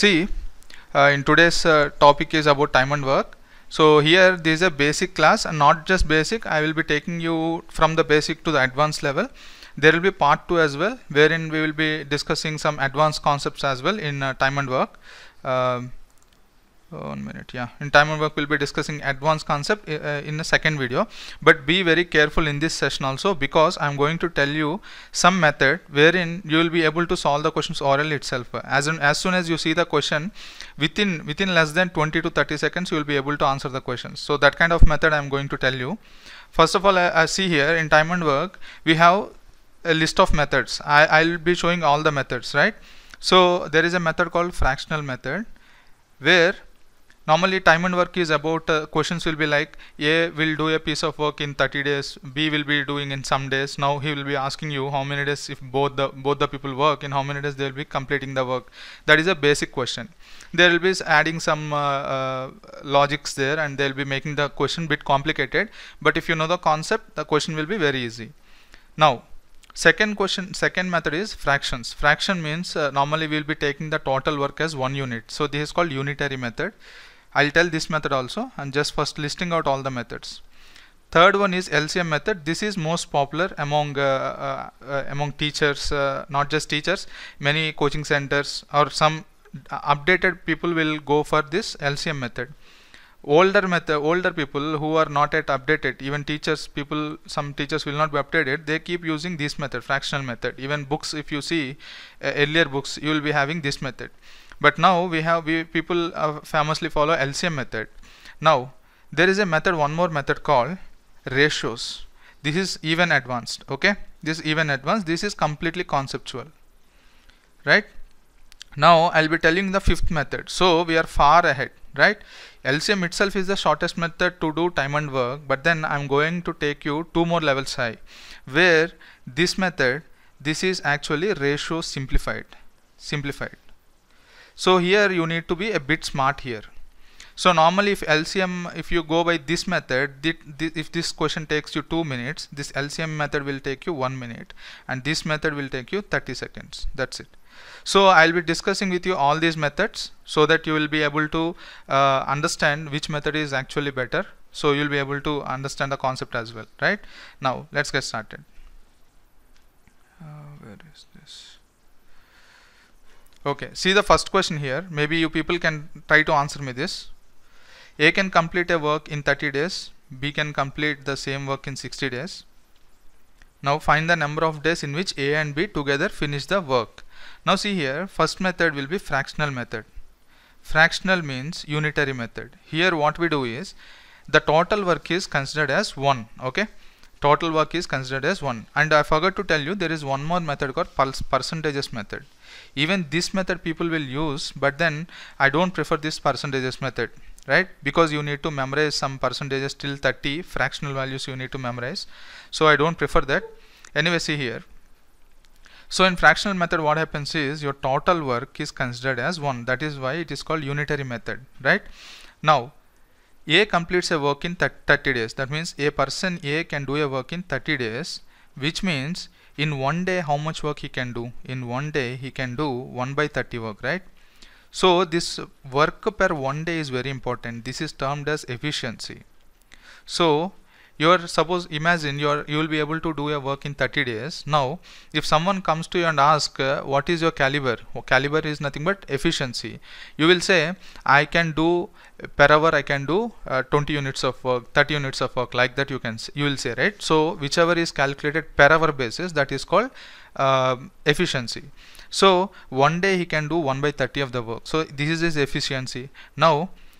See, uh, in today's uh, topic is about time and work. So here this is a basic class and not just basic. I will be taking you from the basic to the advanced level. There will be part 2 as well wherein we will be discussing some advanced concepts as well in uh, time and work. Um, uh, one minute yeah in time and work we'll be discussing advanced concept uh, uh, in the second video but be very careful in this session also because i'm going to tell you some method wherein you will be able to solve the questions orally itself as in, as soon as you see the question within within less than 20 to 30 seconds you will be able to answer the questions so that kind of method i'm going to tell you first of all I, I see here in time and work we have a list of methods i i'll be showing all the methods right so there is a method called fractional method where normally time and work is about uh, questions will be like a will do a piece of work in 30 days b will be doing in some days now he will be asking you how many days if both the both the people work in how many days they will be completing the work that is a basic question there will be adding some uh, uh, logics there and they'll be making the question bit complicated but if you know the concept the question will be very easy now second question second method is fractions fraction means uh, normally we will be taking the total work as one unit so this is called unitary method I'll tell this method also and just first listing out all the methods. Third one is LCM method. This is most popular among uh, uh, uh among teachers, uh, not just teachers, many coaching centers or some updated people will go for this LCM method older method older people who are not yet updated even teachers people some teachers will not be updated they keep using this method fractional method even books if you see uh, earlier books you will be having this method but now we have we people uh, famously follow LCM method. Now there is a method one more method called ratios. This is even advanced. Okay, this is even advanced. This is completely conceptual. Right. Now I'll be telling the fifth method. So we are far ahead, right? LCM itself is the shortest method to do time and work, but then I'm going to take you two more levels high, where this method, this is actually ratio simplified, simplified so here you need to be a bit smart here so normally if LCM if you go by this method th th if this question takes you 2 minutes this LCM method will take you 1 minute and this method will take you 30 seconds that's it so I'll be discussing with you all these methods so that you will be able to uh, understand which method is actually better so you'll be able to understand the concept as well right now let's get started uh, where is Okay, see the first question here. Maybe you people can try to answer me this. A can complete a work in 30 days. B can complete the same work in 60 days. Now find the number of days in which A and B together finish the work. Now see here, first method will be fractional method. Fractional means unitary method. Here what we do is, the total work is considered as 1, okay? total work is considered as 1 and I forgot to tell you there is one more method called pulse percentages method even this method people will use but then I don't prefer this percentages method right because you need to memorize some percentages till 30 fractional values you need to memorize so I don't prefer that anyway see here so in fractional method what happens is your total work is considered as 1 that is why it is called unitary method right now a completes a work in 30 days. That means a person A can do a work in 30 days, which means in one day how much work he can do? In one day he can do 1 by 30 work, right? So this work per one day is very important. This is termed as efficiency. So you are suppose imagine you are you will be able to do your work in 30 days now if someone comes to you and ask uh, what is your caliber caliber is nothing but efficiency you will say i can do per hour i can do uh, 20 units of work 30 units of work like that you can you will say right so whichever is calculated per hour basis that is called uh, efficiency so one day he can do 1 by 30 of the work so this is his efficiency now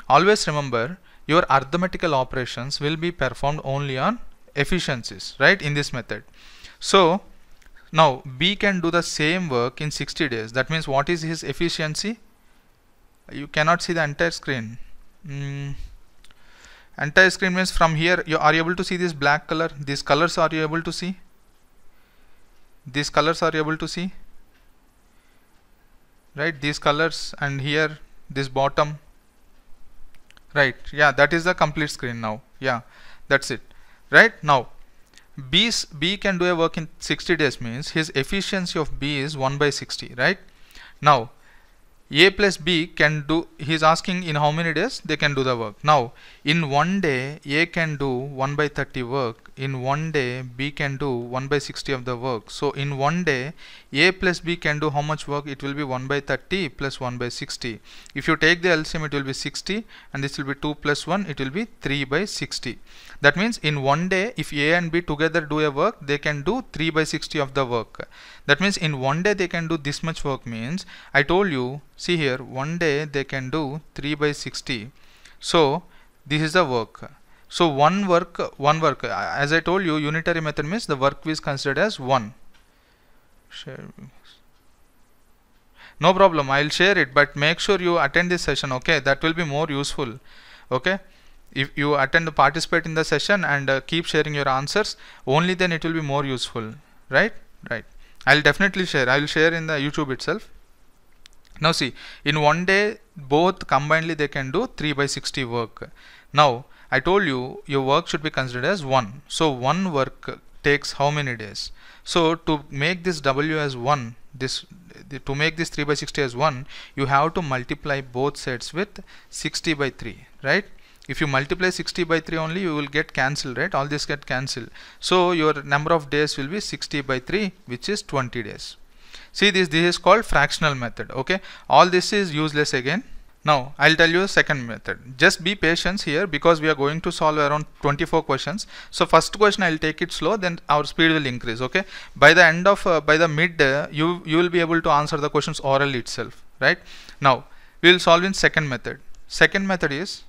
always remember your arithmetical operations will be performed only on efficiencies right in this method so now B can do the same work in 60 days that means what is his efficiency you cannot see the entire screen mm. entire screen means from here you are able to see this black color these colors are you able to see these colors are you able to see right these colors and here this bottom right yeah that is the complete screen now yeah that's it right now B's, B can do a work in 60 days means his efficiency of B is 1 by 60 right now a plus b can do he is asking in how many days they can do the work now in one day a can do 1 by 30 work in one day b can do 1 by 60 of the work so in one day a plus b can do how much work it will be 1 by 30 plus 1 by 60 if you take the LCM it will be 60 and this will be 2 plus 1 it will be 3 by 60 that means in one day, if A and B together do a work, they can do 3 by 60 of the work. That means in one day they can do this much work means, I told you, see here, one day they can do 3 by 60. So this is the work. So one work, one work, as I told you, unitary method means the work is considered as one. No problem, I'll share it, but make sure you attend this session, okay? That will be more useful, okay? if you attend participate in the session and uh, keep sharing your answers only then it will be more useful right right i'll definitely share i'll share in the youtube itself now see in one day both combinedly they can do 3 by 60 work now i told you your work should be considered as one so one work takes how many days so to make this w as 1 this to make this 3 by 60 as 1 you have to multiply both sets with 60 by 3 right if you multiply 60 by 3 only you will get cancelled right all this get cancelled so your number of days will be 60 by 3 which is 20 days see this this is called fractional method okay all this is useless again now I'll tell you a second method just be patient here because we are going to solve around 24 questions so first question I'll take it slow then our speed will increase okay by the end of uh, by the mid uh, you you will be able to answer the questions orally itself right now we will solve in second method second method is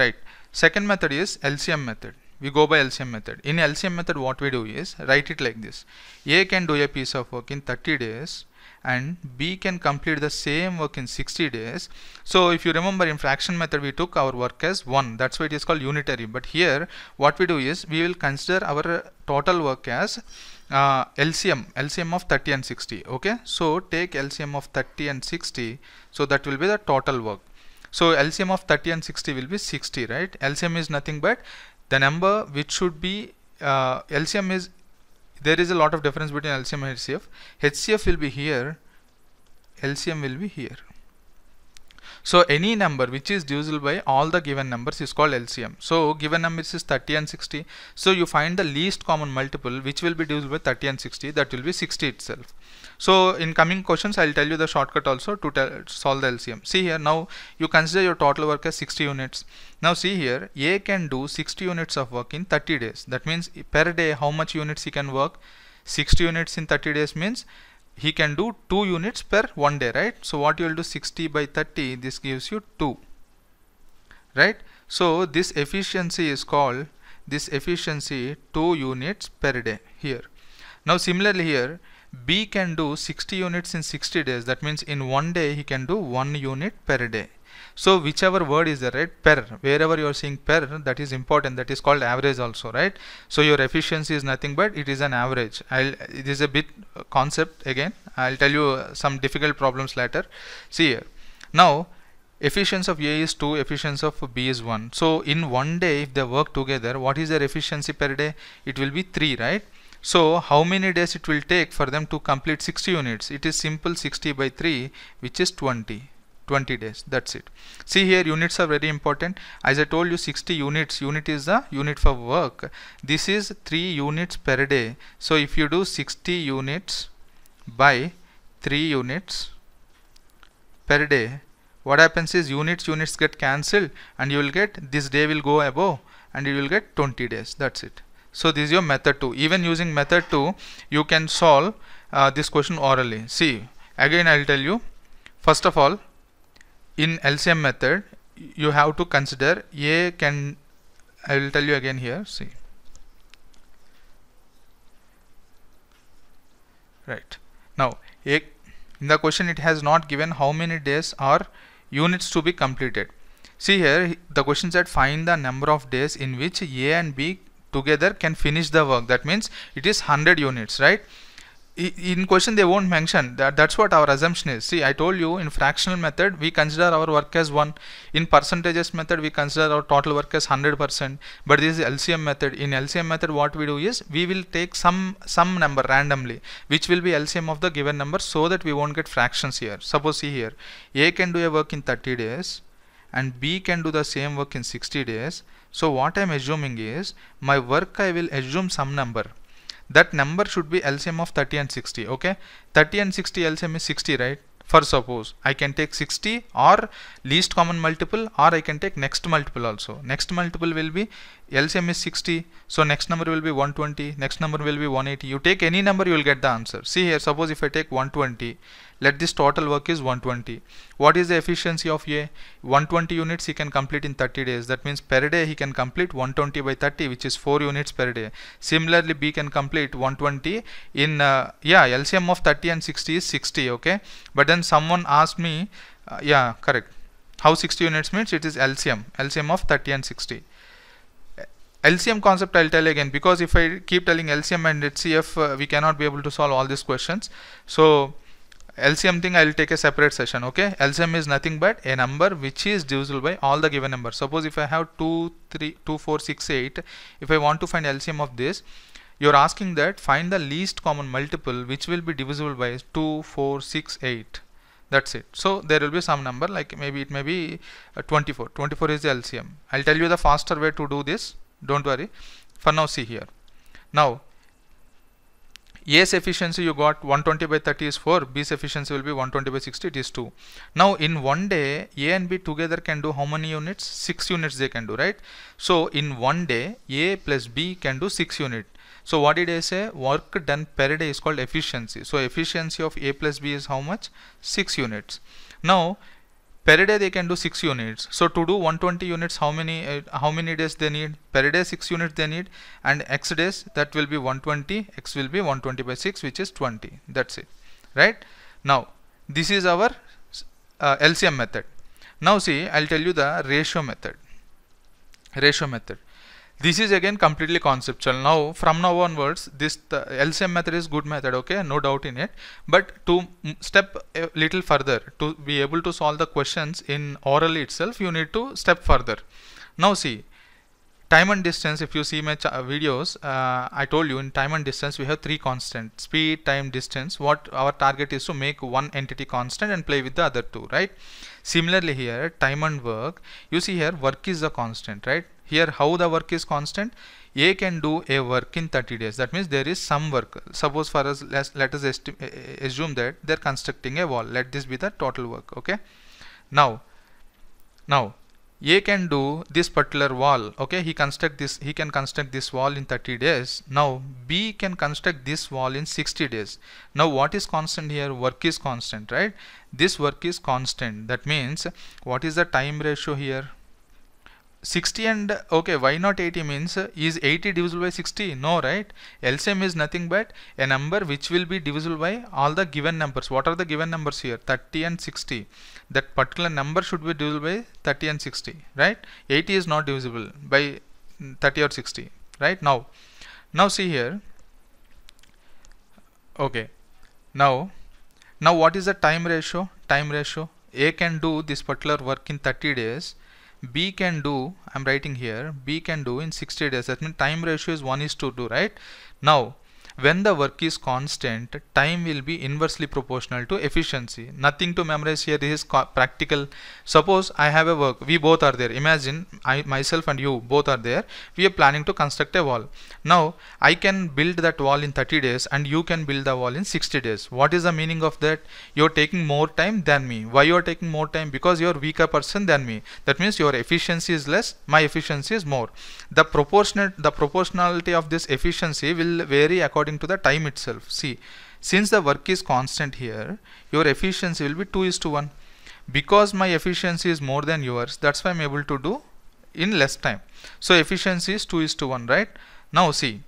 right second method is LCM method we go by LCM method in LCM method what we do is write it like this A can do a piece of work in 30 days and B can complete the same work in 60 days so if you remember in fraction method we took our work as 1 that's why it is called unitary but here what we do is we will consider our total work as uh, LCM LCM of 30 and 60 okay so take LCM of 30 and 60 so that will be the total work so LCM of 30 and 60 will be 60, right? LCM is nothing but the number which should be uh, LCM is there is a lot of difference between LCM and HCF. HCF will be here, LCM will be here. So any number which is divisible by all the given numbers is called LCM. So given numbers is 30 and 60. So you find the least common multiple which will be divisible by 30 and 60 that will be 60 itself. So in coming questions I'll tell you the shortcut also to tell, solve the LCM. See here now you consider your total work as 60 units. Now see here A can do 60 units of work in 30 days. That means per day how much units he can work 60 units in 30 days means he can do 2 units per 1 day right so what you will do 60 by 30 this gives you 2 right so this efficiency is called this efficiency 2 units per day here now similarly here B can do 60 units in 60 days that means in one day he can do 1 unit per day so whichever word is there right per wherever you are seeing per that is important that is called average also right so your efficiency is nothing but it is an average I'll, it is a bit uh, concept again I'll tell you uh, some difficult problems later see here now efficiency of A is 2, efficiency of B is 1. So in one day if they work together, what is their efficiency per day? It will be 3, right? So how many days it will take for them to complete 60 units? It is simple 60 by 3 which is 20. 20 days that's it see here units are very important as I told you 60 units unit is the unit for work this is 3 units per day so if you do 60 units by 3 units per day what happens is units units get cancelled and you will get this day will go above and you will get 20 days that's it so this is your method 2 even using method 2 you can solve uh, this question orally see again I will tell you first of all in LCM method you have to consider A can I will tell you again here see right now A, in the question it has not given how many days or units to be completed see here the question said find the number of days in which A and B together can finish the work that means it is 100 units right in question they won't mention that that's what our assumption is see i told you in fractional method we consider our work as 1 in percentages method we consider our total work as 100% but this is lcm method in lcm method what we do is we will take some some number randomly which will be lcm of the given number so that we won't get fractions here suppose see here a can do a work in 30 days and b can do the same work in 60 days so what i'm assuming is my work i will assume some number that number should be LCM of 30 and 60 okay 30 and 60 LCM is 60 right for suppose I can take 60 or least common multiple or I can take next multiple also next multiple will be LCM is 60. So next number will be 120. Next number will be 180. You take any number, you will get the answer. See here, suppose if I take 120, let this total work is 120. What is the efficiency of A? 120 units he can complete in 30 days. That means per day he can complete 120 by 30, which is 4 units per day. Similarly, B can complete 120 in, uh, yeah, LCM of 30 and 60 is 60, okay? But then someone asked me, uh, yeah, correct. How 60 units means? It is LCM, LCM of 30 and 60. LCM concept I'll tell again because if I keep telling LCM and HCF uh, we cannot be able to solve all these questions so LCM thing I'll take a separate session okay LCM is nothing but a number which is divisible by all the given numbers suppose if I have 2 3 2 4 6 8 if I want to find LCM of this you're asking that find the least common multiple which will be divisible by 2 4 6 8 that's it so there will be some number like maybe it may be uh, 24 24 is the LCM I'll tell you the faster way to do this don't worry for now see here now A's efficiency you got 120 by 30 is 4 B's efficiency will be 120 by 60 it is 2 now in one day A and B together can do how many units 6 units they can do right so in one day A plus B can do 6 unit so what did I say work done per day is called efficiency so efficiency of A plus B is how much 6 units now per day they can do 6 units so to do 120 units how many uh, how many days they need per day 6 units they need and x days that will be 120 x will be 120 by 6 which is 20 that's it right now this is our uh, LCM method now see I'll tell you the ratio method ratio method this is again completely conceptual. Now from now onwards, this LCM method is good method, okay, no doubt in it. But to step a little further, to be able to solve the questions in oral itself, you need to step further. Now see, time and distance if you see my videos uh, I told you in time and distance we have three constant speed time distance what our target is to make one entity constant and play with the other two right similarly here time and work you see here work is a constant right here how the work is constant a can do a work in 30 days that means there is some work suppose for us let us assume that they're constructing a wall let this be the total work okay now now a can do this particular wall okay he construct this he can construct this wall in 30 days now b can construct this wall in 60 days now what is constant here work is constant right this work is constant that means what is the time ratio here 60 and okay why not 80 means uh, is 80 divisible by 60 no right LCM is nothing but a number which will be divisible by all the given numbers what are the given numbers here 30 and 60 that particular number should be divisible by 30 and 60 right 80 is not divisible by 30 or 60 right now now see here okay now now what is the time ratio time ratio a can do this particular work in 30 days B can do, I'm writing here, B can do in 60 days. That means time ratio is 1 is to 2, right? Now, when the work is constant time will be inversely proportional to efficiency nothing to memorize here this is practical suppose I have a work we both are there imagine I myself and you both are there we are planning to construct a wall now I can build that wall in 30 days and you can build the wall in 60 days what is the meaning of that you're taking more time than me why you are taking more time because you're weaker person than me that means your efficiency is less my efficiency is more the proportionate the proportionality of this efficiency will vary according according to the time itself. See, since the work is constant here, your efficiency will be 2 is to 1. Because my efficiency is more than yours, that's why I'm able to do in less time. So efficiency is 2 is to 1, right? Now see,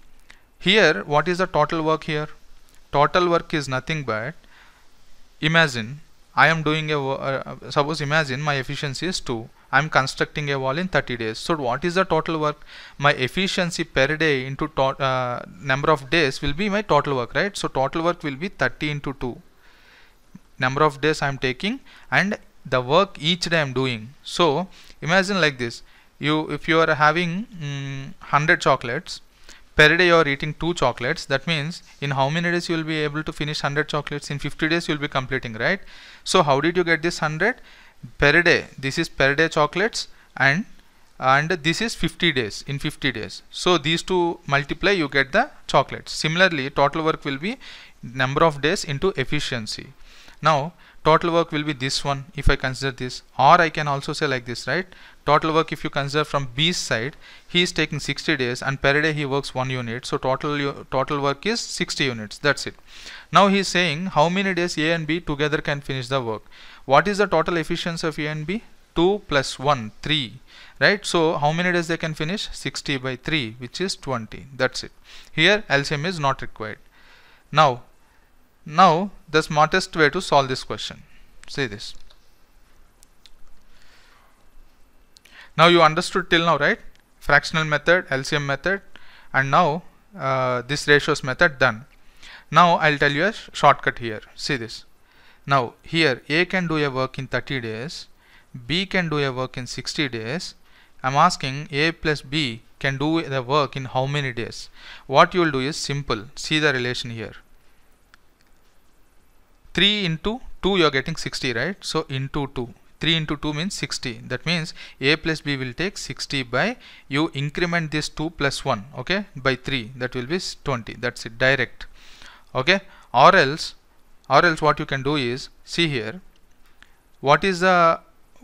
here what is the total work here? Total work is nothing but, imagine, I am doing a, uh, uh, suppose imagine my efficiency is 2 I'm constructing a wall in 30 days. So what is the total work? My efficiency per day into uh, number of days will be my total work, right? So total work will be 30 into 2. Number of days I'm taking and the work each day I'm doing. So imagine like this. You, if you are having mm, 100 chocolates, per day you are eating two chocolates that means in how many days you will be able to finish 100 chocolates in 50 days you will be completing right so how did you get this 100 Per day, this is per day chocolates and and this is 50 days in 50 days so these two multiply you get the chocolates similarly total work will be number of days into efficiency now total work will be this one if I consider this or I can also say like this right total work if you consider from B's side he is taking 60 days and per day he works one unit so total total work is 60 units that's it now he is saying how many days A and B together can finish the work what is the total efficiency of A and B 2 plus 1 3 right so how many days they can finish 60 by 3 which is 20 that's it here LCM is not required now now the smartest way to solve this question say this now you understood till now right fractional method LCM method and now uh, this ratios method done now I'll tell you a sh shortcut here see this now here A can do a work in 30 days, B can do a work in 60 days. I'm asking A plus B can do the work in how many days. What you will do is simple. See the relation here. 3 into 2 you are getting 60 right. So into 2. 3 into 2 means 60 that means a plus b will take 60 by you increment this 2 plus 1 okay by 3 that will be 20 that's it direct okay or else or else what you can do is see here what is the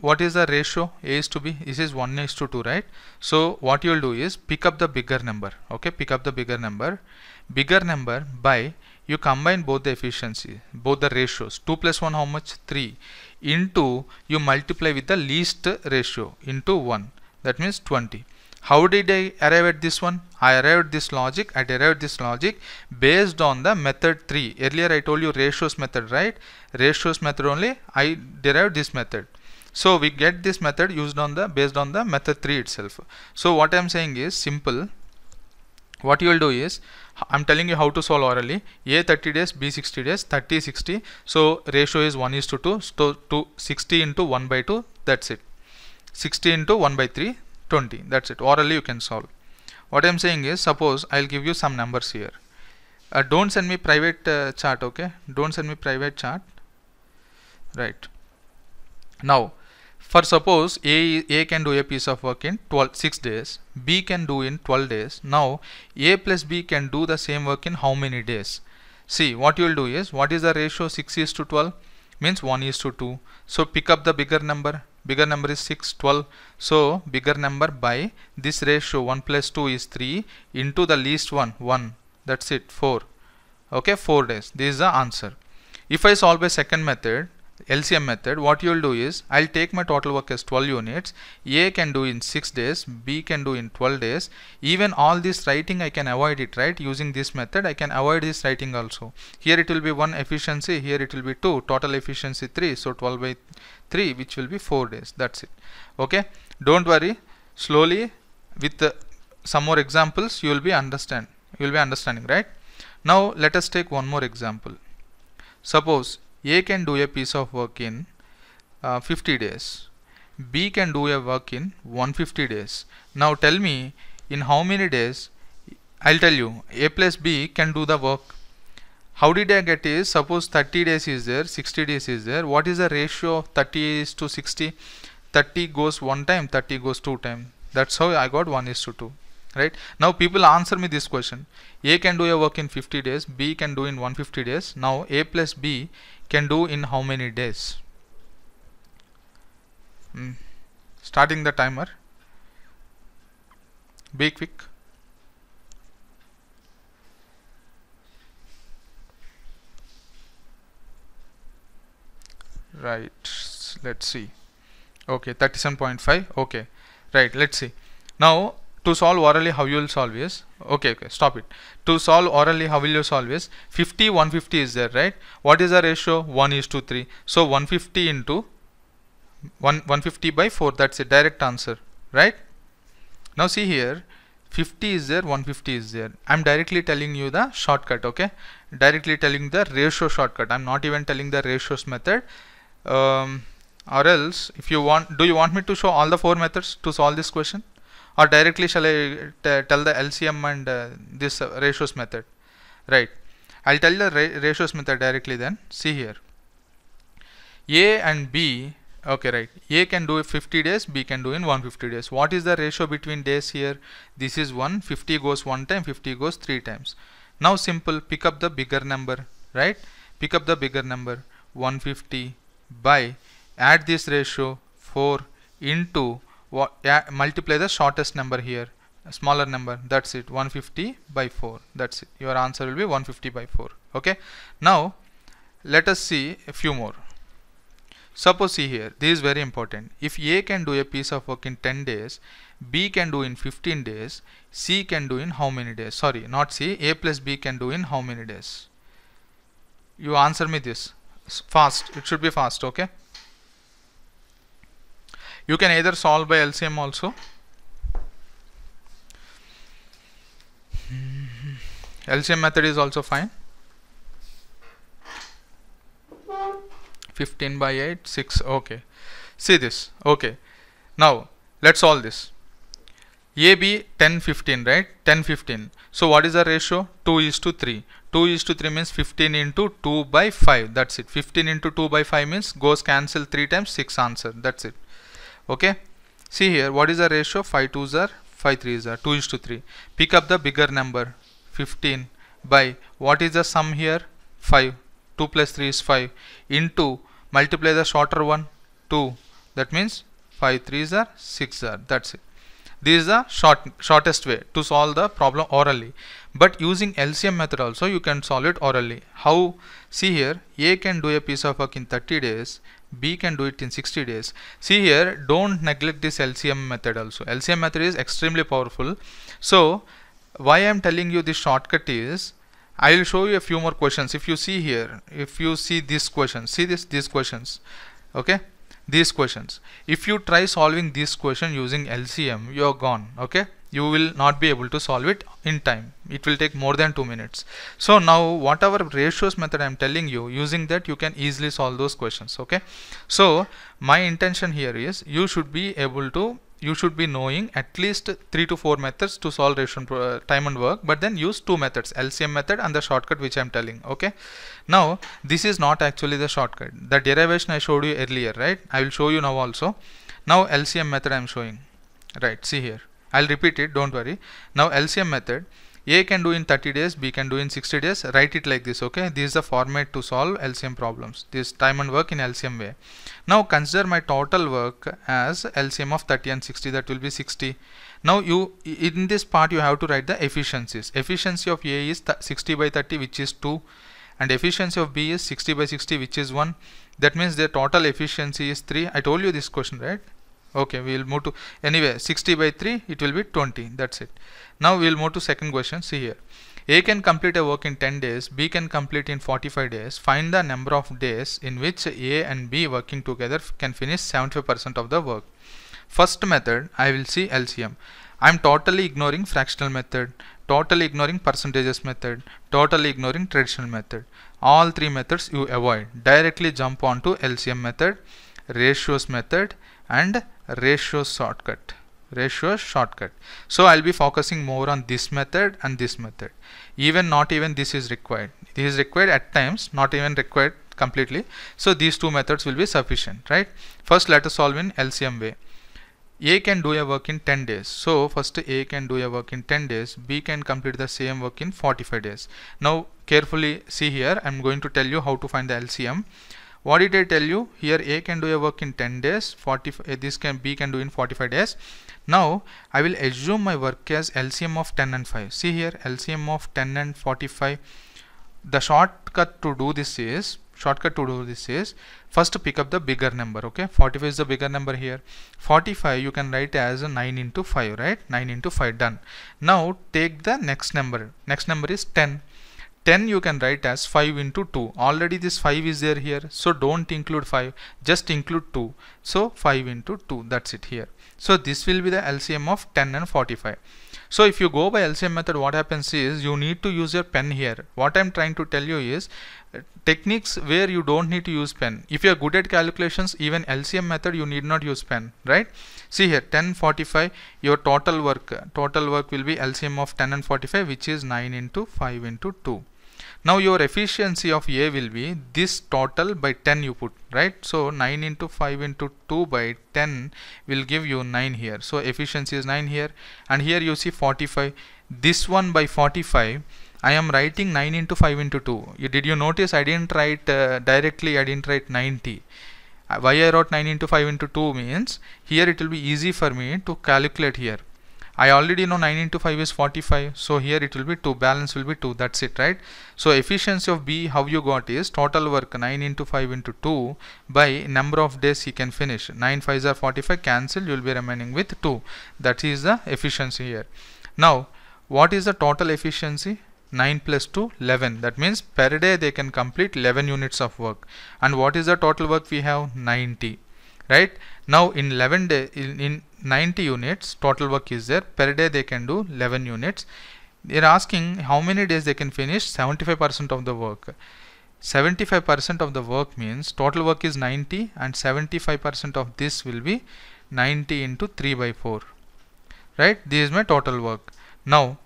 what is the ratio a is to b this is 1 is to 2 right so what you will do is pick up the bigger number okay pick up the bigger number bigger number by you combine both the efficiency both the ratios 2 plus 1 how much 3 into you multiply with the least ratio into 1 that means 20 how did I arrive at this one? I arrived this logic, I derived this logic based on the method 3. Earlier I told you ratios method, right? Ratios method only, I derived this method. So we get this method used on the based on the method 3 itself. So what I am saying is simple. What you will do is, I'm telling you how to solve orally. A 30 days, B 60 days, 30 60. So ratio is 1 is to 2. So to 60 into 1 by 2, that's it. 60 into 1 by 3, 20 that's it orally you can solve what I'm saying is suppose I'll give you some numbers here uh, don't send me private uh, chart okay don't send me private chart right now for suppose A, A can do a piece of work in 12 6 days B can do in 12 days now A plus B can do the same work in how many days see what you will do is what is the ratio 6 is to 12 means 1 is to 2 so pick up the bigger number bigger number is 6 12 so bigger number by this ratio 1 plus 2 is 3 into the least one 1 that's it 4 okay 4 days this is the answer if I solve by second method LCM method, what you will do is, I'll take my total work as 12 units. A can do in 6 days, B can do in 12 days. Even all this writing, I can avoid it, right? Using this method, I can avoid this writing also. Here it will be 1 efficiency, here it will be 2, total efficiency 3. So 12 by 3, which will be 4 days. That's it. Okay. Don't worry. Slowly, with some more examples, you will be understand. You will be understanding, right? Now, let us take one more example. Suppose a can do a piece of work in uh, 50 days. B can do a work in 150 days. Now tell me in how many days I'll tell you A plus B can do the work. How did I get is suppose 30 days is there 60 days is there what is the ratio 30 is to 60 30 goes one time 30 goes two time that's how I got 1 is to 2 right now people answer me this question A can do a work in 50 days B can do in 150 days now A plus B can do in how many days mm. starting the timer be quick right let's see okay 37.5 okay right let's see now to solve orally how you will solve is okay okay stop it to solve orally how will you solve is 50 150 is there right what is the ratio 1 is to 3 so 150 into 1 150 by 4 that's a direct answer right now see here 50 is there 150 is there i'm directly telling you the shortcut okay directly telling the ratio shortcut i'm not even telling the ratios method um, or else if you want do you want me to show all the four methods to solve this question or directly shall I tell the LCM and uh, this uh, ratios method right I'll tell the ra ratios method directly then see here A and B okay right A can do 50 days B can do in 150 days what is the ratio between days here this is 1 50 goes one time 50 goes three times now simple pick up the bigger number right pick up the bigger number 150 by add this ratio 4 into what yeah, multiply the shortest number here smaller number that's it 150 by 4 that's it your answer will be 150 by 4 okay now let us see a few more suppose see here this is very important if A can do a piece of work in 10 days B can do in 15 days C can do in how many days sorry not C A plus B can do in how many days you answer me this fast it should be fast okay you can either solve by LCM also LCM method is also fine 15 by 8 6 okay see this okay now let's solve this AB 10 15 right 10 15 so what is the ratio 2 is to 3 2 is to 3 means 15 into 2 by 5 that's it 15 into 2 by 5 means goes cancel 3 times 6 answer that's it okay see here what is the ratio 5 2s are 5 3s are 2 is to 3 pick up the bigger number 15 by what is the sum here 5 2 plus 3 is 5 into multiply the shorter one 2 that means 5 3s are 6 are that's it this is the short shortest way to solve the problem orally but using LCM method also you can solve it orally how see here A can do a piece of work in 30 days B can do it in 60 days. See here, don't neglect this LCM method also. LCM method is extremely powerful. So why I'm telling you this shortcut is, I will show you a few more questions. If you see here, if you see these questions, see this, these questions, okay? These questions. If you try solving this question using LCM, you're gone, okay? you will not be able to solve it in time it will take more than two minutes so now whatever ratios method I'm telling you using that you can easily solve those questions okay so my intention here is you should be able to you should be knowing at least three to four methods to solve ratio uh, time and work but then use two methods LCM method and the shortcut which I'm telling okay now this is not actually the shortcut the derivation I showed you earlier right I will show you now also now LCM method I'm showing right see here I'll repeat it don't worry now LCM method a can do in 30 days B can do in 60 days write it like this okay this is the format to solve LCM problems this time and work in LCM way now consider my total work as LCM of 30 and 60 that will be 60 now you in this part you have to write the efficiencies efficiency of A is 60 by 30 which is 2 and efficiency of B is 60 by 60 which is 1 that means the total efficiency is 3 I told you this question right okay we will move to anyway 60 by 3 it will be 20 that's it now we will move to second question see here a can complete a work in 10 days b can complete in 45 days find the number of days in which a and b working together can finish 75 percent of the work first method i will see lcm i am totally ignoring fractional method totally ignoring percentages method totally ignoring traditional method all three methods you avoid directly jump on to lcm method ratios method and ratio shortcut ratio shortcut so I'll be focusing more on this method and this method even not even this is required this is required at times not even required completely so these two methods will be sufficient right first let us solve in LCM way A can do a work in 10 days so first A can do a work in 10 days B can complete the same work in 45 days now carefully see here I'm going to tell you how to find the LCM what did I tell you here A can do a work in 10 days 40 eh, this can B can do in 45 days now I will assume my work as LCM of 10 and 5 see here LCM of 10 and 45 the shortcut to do this is shortcut to do this is first pick up the bigger number okay 45 is the bigger number here 45 you can write as a 9 into 5 right 9 into 5 done now take the next number next number is 10 10 you can write as 5 into 2 already this 5 is there here so don't include 5 just include 2 so 5 into 2 that's it here so this will be the LCM of 10 and 45 so if you go by LCM method what happens is you need to use your pen here what I'm trying to tell you is uh, techniques where you don't need to use pen if you're good at calculations even LCM method you need not use pen right see here 1045 your total work total work will be LCM of 10 and 45 which is 9 into 5 into 2 now your efficiency of A will be this total by 10 you put right so 9 into 5 into 2 by 10 will give you 9 here so efficiency is 9 here and here you see 45 this one by 45 I am writing 9 into 5 into 2 you, did you notice I didn't write uh, directly I didn't write 90 uh, why I wrote 9 into 5 into 2 means here it will be easy for me to calculate here I already know 9 into 5 is 45 so here it will be 2 balance will be 2 that's it right so efficiency of B how you got is total work 9 into 5 into 2 by number of days he can finish 9 5 are 45 cancel you will be remaining with 2 that is the efficiency here now what is the total efficiency 9 plus 2 11 that means per day they can complete 11 units of work and what is the total work we have 90 right now in 11 day in, in 90 units total work is there per day they can do 11 units they're asking how many days they can finish 75% of the work 75% of the work means total work is 90 and 75% of this will be 90 into 3 by 4 right this is my total work now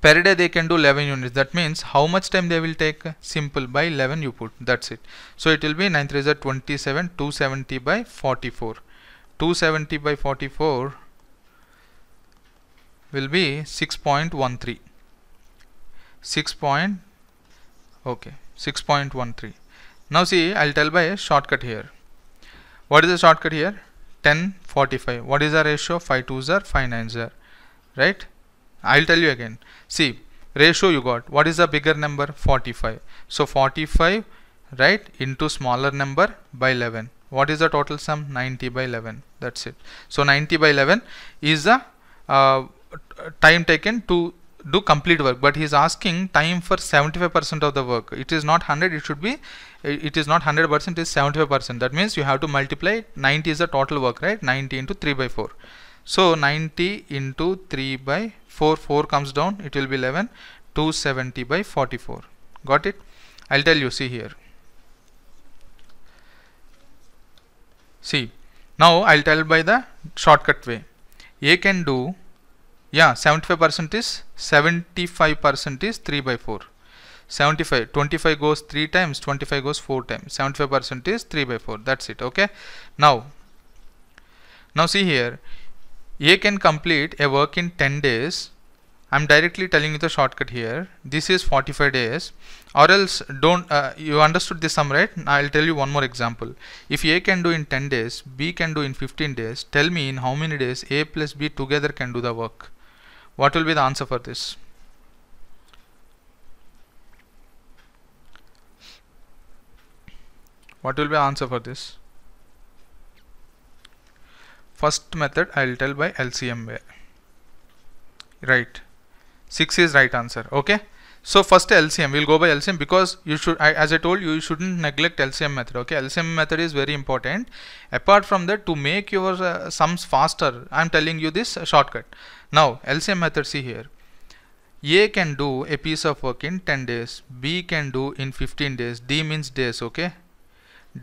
per day they can do 11 units that means how much time they will take simple by 11 you put that's it so it will be 9 3 27 270 by 44 270 by 44 will be 6.13 6 okay 6.13 now see I'll tell by a shortcut here what is the shortcut here 1045 what is the ratio 5 2s are 5 9s are right I'll tell you again see ratio you got what is the bigger number 45 so 45 right into smaller number by 11 what is the total sum 90 by 11 that's it so 90 by 11 is the uh, time taken to do complete work but he is asking time for 75% of the work it is not 100 it should be it is not 100% it is 75% that means you have to multiply 90 is the total work right 90 into 3 by 4 so 90 into 3 by 4 4 comes down it will be 11 270 by 44 got it I'll tell you see here See, now I'll tell by the shortcut way. A can do, yeah, 75% is 75% is 3 by 4. 75, 25 goes 3 times, 25 goes 4 times. 75% is 3 by 4. That's it. Okay. Now, now see here, A can complete a work in 10 days I'm directly telling you the shortcut here this is 45 days or else don't uh, you understood this sum right I'll tell you one more example if A can do in 10 days B can do in 15 days tell me in how many days A plus B together can do the work what will be the answer for this what will be the answer for this first method I will tell by LCM way right 6 is right answer okay so first LCM we'll go by LCM because you should I, as I told you you shouldn't neglect LCM method okay LCM method is very important apart from that to make your uh, sums faster I'm telling you this shortcut now LCM method see here A can do a piece of work in 10 days B can do in 15 days D means days okay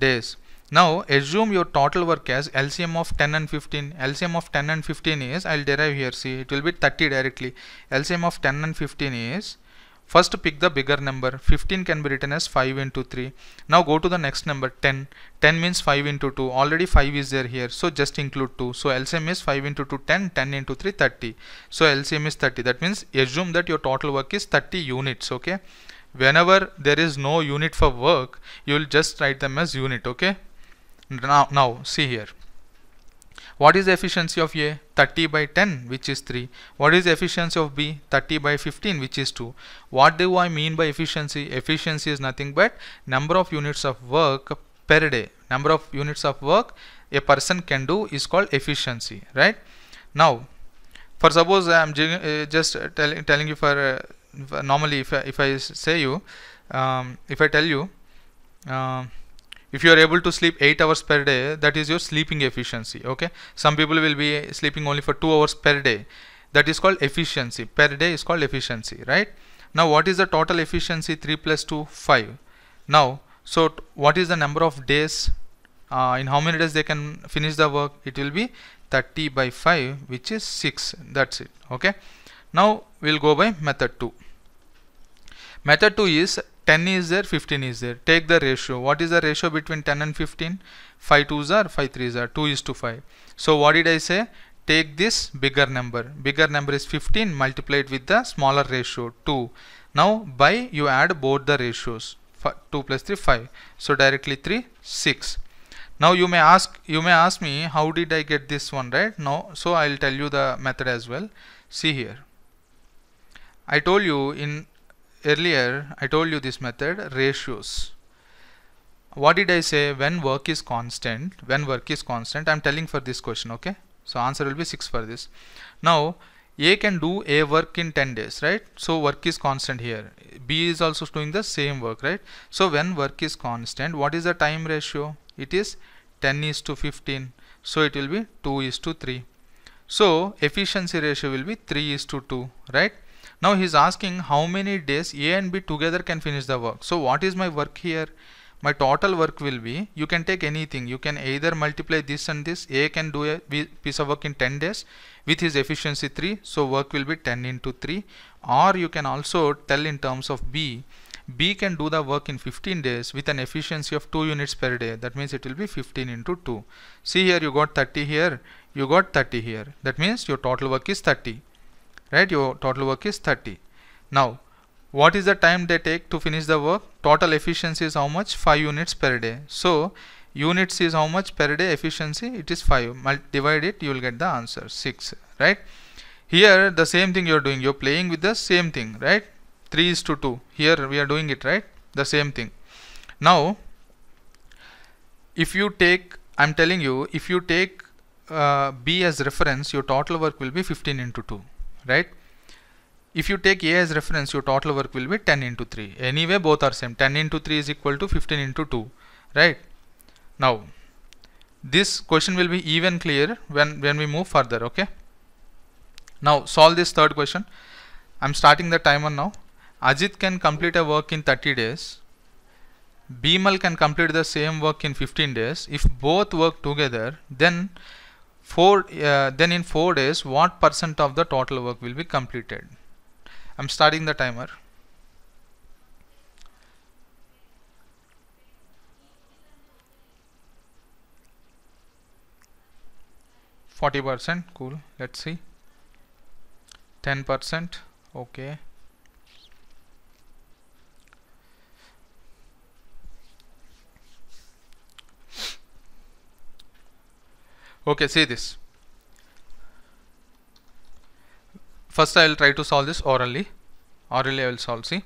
days now assume your total work as LCM of 10 and 15. LCM of 10 and 15 is, I'll derive here, see it will be 30 directly. LCM of 10 and 15 is, first pick the bigger number. 15 can be written as 5 into 3. Now go to the next number 10. 10 means 5 into 2. Already 5 is there here. So just include 2. So LCM is 5 into 2 10, 10 into 3 30. So LCM is 30. That means assume that your total work is 30 units. Okay. Whenever there is no unit for work, you will just write them as unit. Okay now now see here what is the efficiency of A? 30 by 10 which is 3. What is the efficiency of B? 30 by 15 which is 2. What do I mean by efficiency? Efficiency is nothing but number of units of work per day. Number of units of work a person can do is called efficiency. Right? Now for suppose I am uh, just telling you for, uh, normally if I, if I say you um, if I tell you uh, if you are able to sleep 8 hours per day that is your sleeping efficiency okay some people will be sleeping only for 2 hours per day that is called efficiency per day is called efficiency right now what is the total efficiency 3 plus 2 5 now so what is the number of days uh, in how many days they can finish the work it will be 30 by 5 which is 6 that's it okay now we'll go by method 2 method 2 is 10 is there 15 is there take the ratio what is the ratio between 10 and 15 5 2s are 5 3s are 2 is to 5 so what did I say take this bigger number bigger number is 15 multiplied with the smaller ratio 2 now by you add both the ratios 2 plus 3 5 so directly 3 6 now you may ask you may ask me how did I get this one right No. so I'll tell you the method as well see here I told you in earlier I told you this method ratios what did I say when work is constant when work is constant I'm telling for this question okay so answer will be 6 for this now A can do A work in 10 days right so work is constant here B is also doing the same work right so when work is constant what is the time ratio it is 10 is to 15 so it will be 2 is to 3 so efficiency ratio will be 3 is to 2 right now he is asking how many days A and B together can finish the work. So what is my work here? My total work will be, you can take anything. You can either multiply this and this. A can do a piece of work in 10 days with his efficiency 3. So work will be 10 into 3. Or you can also tell in terms of B. B can do the work in 15 days with an efficiency of 2 units per day. That means it will be 15 into 2. See here you got 30 here, you got 30 here. That means your total work is 30 right your total work is 30 now what is the time they take to finish the work total efficiency is how much 5 units per day so units is how much per day efficiency it is 5 divide it you will get the answer 6 right here the same thing you are doing you are playing with the same thing right 3 is to 2 here we are doing it right the same thing now if you take I'm telling you if you take uh, B as reference your total work will be 15 into 2 right? If you take A as reference, your total work will be 10 into 3. Anyway, both are same. 10 into 3 is equal to 15 into 2, right? Now, this question will be even clear when, when we move further, okay? Now, solve this third question. I'm starting the timer now. Ajit can complete a work in 30 days. Bimal can complete the same work in 15 days. If both work together, then four uh, then in four days what percent of the total work will be completed I'm starting the timer Forty percent, cool. Let's see. Ten percent, okay. okay see this first I will try to solve this orally orally I will solve see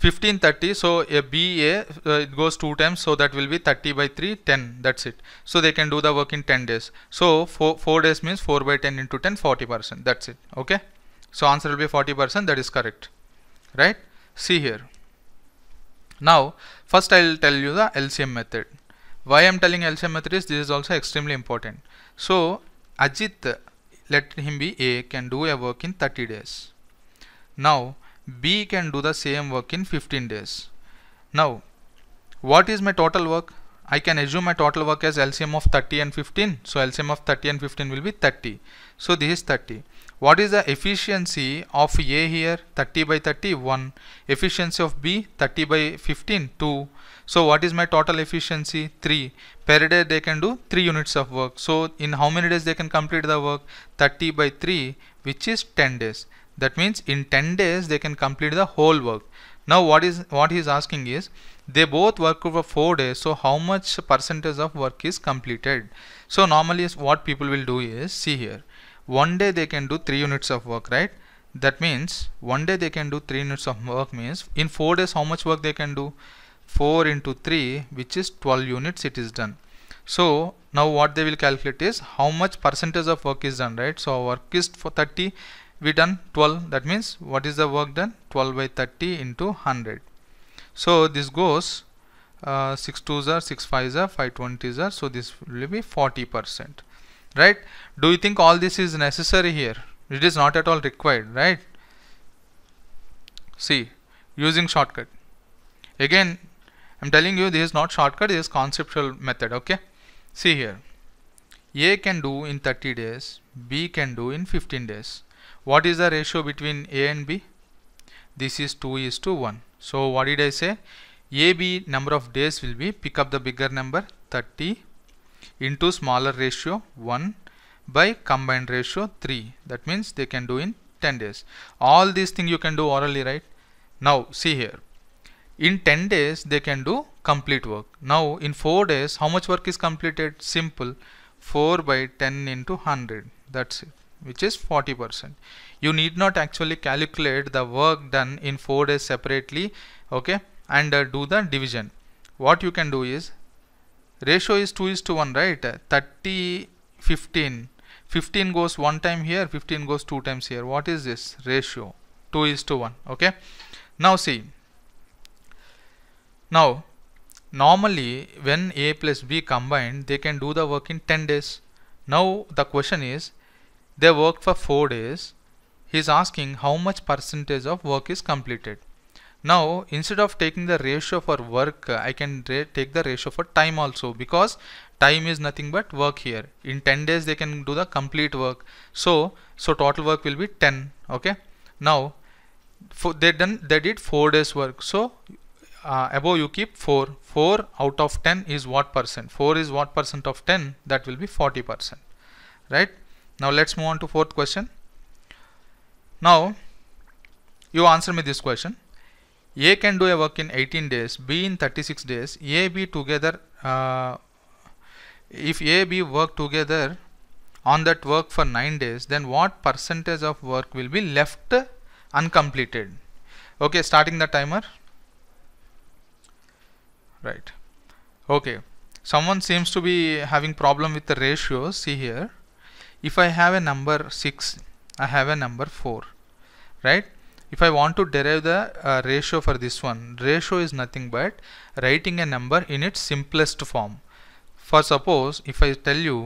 1530 so a BA uh, it goes two times so that will be 30 by 3 10 that's it so they can do the work in 10 days so four, 4 days means 4 by 10 into 10 40 percent that's it okay so answer will be 40 percent that is correct right see here now first I will tell you the LCM method why I'm telling LCM method is this is also extremely important. So Ajit, let him be A can do a work in 30 days. Now B can do the same work in 15 days. Now what is my total work? I can assume my total work as LCM of 30 and 15. So LCM of 30 and 15 will be 30. So this is 30. What is the efficiency of A here? 30 by 30, 1. Efficiency of B, 30 by 15, 2. So what is my total efficiency? 3. Per day they can do 3 units of work. So in how many days they can complete the work? 30 by 3 which is 10 days. That means in 10 days they can complete the whole work. Now what is what he is asking is they both work over 4 days so how much percentage of work is completed. So normally what people will do is see here one day they can do 3 units of work right that means one day they can do 3 units of work means in 4 days how much work they can do 4 into 3 which is 12 units it is done so now what they will calculate is how much percentage of work is done right so our work is for 30 we done 12 that means what is the work done 12 by 30 into 100 so this goes uh, 6 2s are 6 5s are 5 20s are so this will be 40 percent right do you think all this is necessary here it is not at all required right see using shortcut again I'm telling you this is not shortcut, this is conceptual method, okay? See here, A can do in 30 days, B can do in 15 days. What is the ratio between A and B? This is 2 is to 1. So what did I say? AB number of days will be, pick up the bigger number 30 into smaller ratio 1 by combined ratio 3. That means they can do in 10 days. All these things you can do orally, right? Now see here, in 10 days they can do complete work. Now in 4 days how much work is completed? Simple 4 by 10 into 100 that's it which is 40%. You need not actually calculate the work done in 4 days separately okay and uh, do the division. What you can do is ratio is 2 is to 1 right 30 15 15 goes one time here 15 goes two times here what is this ratio 2 is to 1 okay now see now, normally when A plus B combined, they can do the work in 10 days. Now the question is, they worked for 4 days. He is asking how much percentage of work is completed. Now, instead of taking the ratio for work, I can take the ratio for time also because time is nothing but work here. In 10 days, they can do the complete work. So, so total work will be 10. Okay. Now, for, they done they did four days work. So uh, above you keep 4 4 out of 10 is what percent 4 is what percent of 10 that will be 40 percent right now let's move on to fourth question now you answer me this question a can do a work in 18 days b in 36 days a b together uh, if a b work together on that work for 9 days then what percentage of work will be left uncompleted okay starting the timer right okay someone seems to be having problem with the ratios see here if I have a number 6 I have a number 4 right if I want to derive the uh, ratio for this one ratio is nothing but writing a number in its simplest form for suppose if I tell you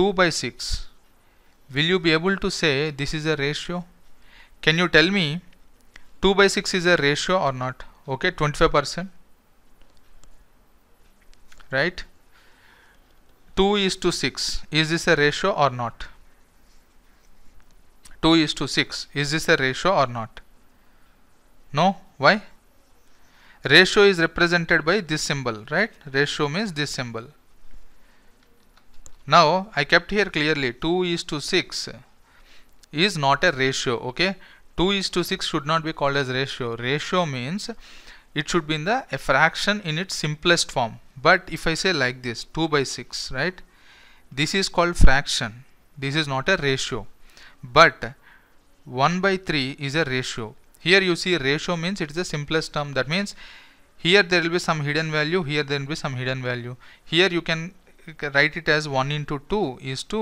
2 by 6 will you be able to say this is a ratio can you tell me 2 by 6 is a ratio or not okay 25 percent right 2 is to 6 is this a ratio or not 2 is to 6 is this a ratio or not no why ratio is represented by this symbol right ratio means this symbol now I kept here clearly 2 is to 6 is not a ratio okay 2 is to 6 should not be called as ratio ratio means it should be in the a fraction in its simplest form but if I say like this 2 by 6 right this is called fraction this is not a ratio but 1 by 3 is a ratio here you see ratio means it is the simplest term that means here there will be some hidden value here there will be some hidden value here you can write it as 1 into 2 is 2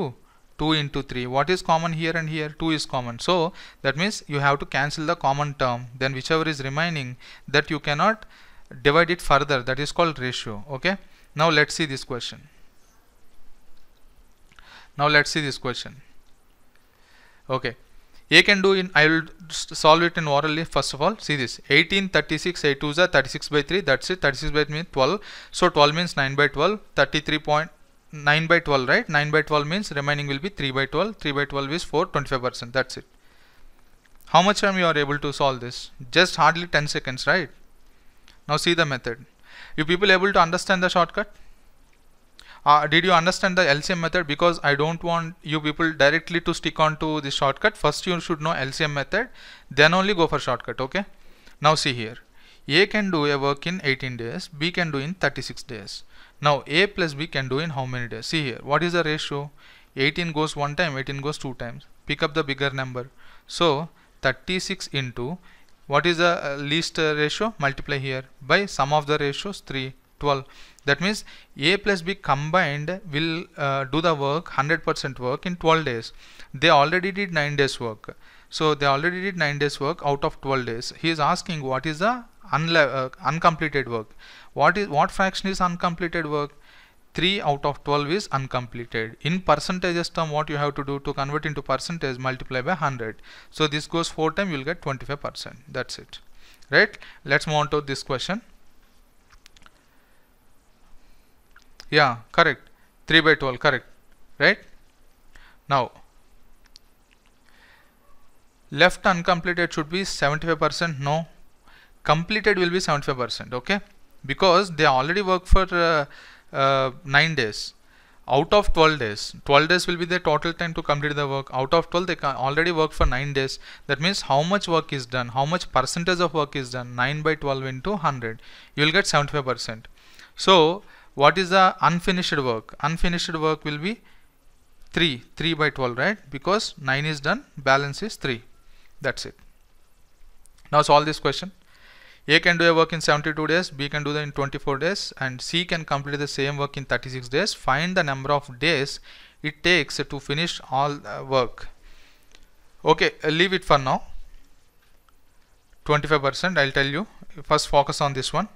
2 into 3 what is common here and here 2 is common so that means you have to cancel the common term then whichever is remaining that you cannot divide it further that is called ratio okay now let's see this question now let's see this question okay a can do in I will solve it in orally first of all see this 18 36 8 2 36 by 3 that's it 36 by 3 12 so 12 means 9 by 12 33 point 9 by 12 right 9 by 12 means remaining will be 3 by 12 3 by 12 is 4 25 percent that's it how much time you are able to solve this just hardly 10 seconds right now see the method. You people able to understand the shortcut? Uh, did you understand the LCM method? Because I don't want you people directly to stick on to the shortcut. First you should know LCM method. Then only go for shortcut. Okay. Now see here. A can do a work in 18 days. B can do in 36 days. Now A plus B can do in how many days? See here. What is the ratio? 18 goes one time. 18 goes two times. Pick up the bigger number. So 36 into what is the uh, least uh, ratio multiply here by sum of the ratios 3 12 that means a plus b combined will uh, do the work 100% work in 12 days they already did 9 days work so they already did 9 days work out of 12 days he is asking what is the uh, uncompleted work what is what fraction is uncompleted work 3 out of 12 is uncompleted. In percentages term what you have to do to convert into percentage multiply by 100. So this goes 4 times you will get 25%. That's it. Right. Let's move on to this question. Yeah correct. 3 by 12 correct. Right. Now left uncompleted should be 75% no completed will be 75% okay because they already work for uh, uh, 9 days out of 12 days 12 days will be the total time to complete the work out of 12 they can already work for 9 days that means how much work is done how much percentage of work is done 9 by 12 into 100 you will get 75 percent so what is the unfinished work unfinished work will be 3 3 by 12 right because 9 is done balance is 3 that's it now solve this question a can do a work in 72 days, B can do that in 24 days and C can complete the same work in 36 days. Find the number of days it takes to finish all work. Okay, uh, leave it for now. 25% I'll tell you. First focus on this one.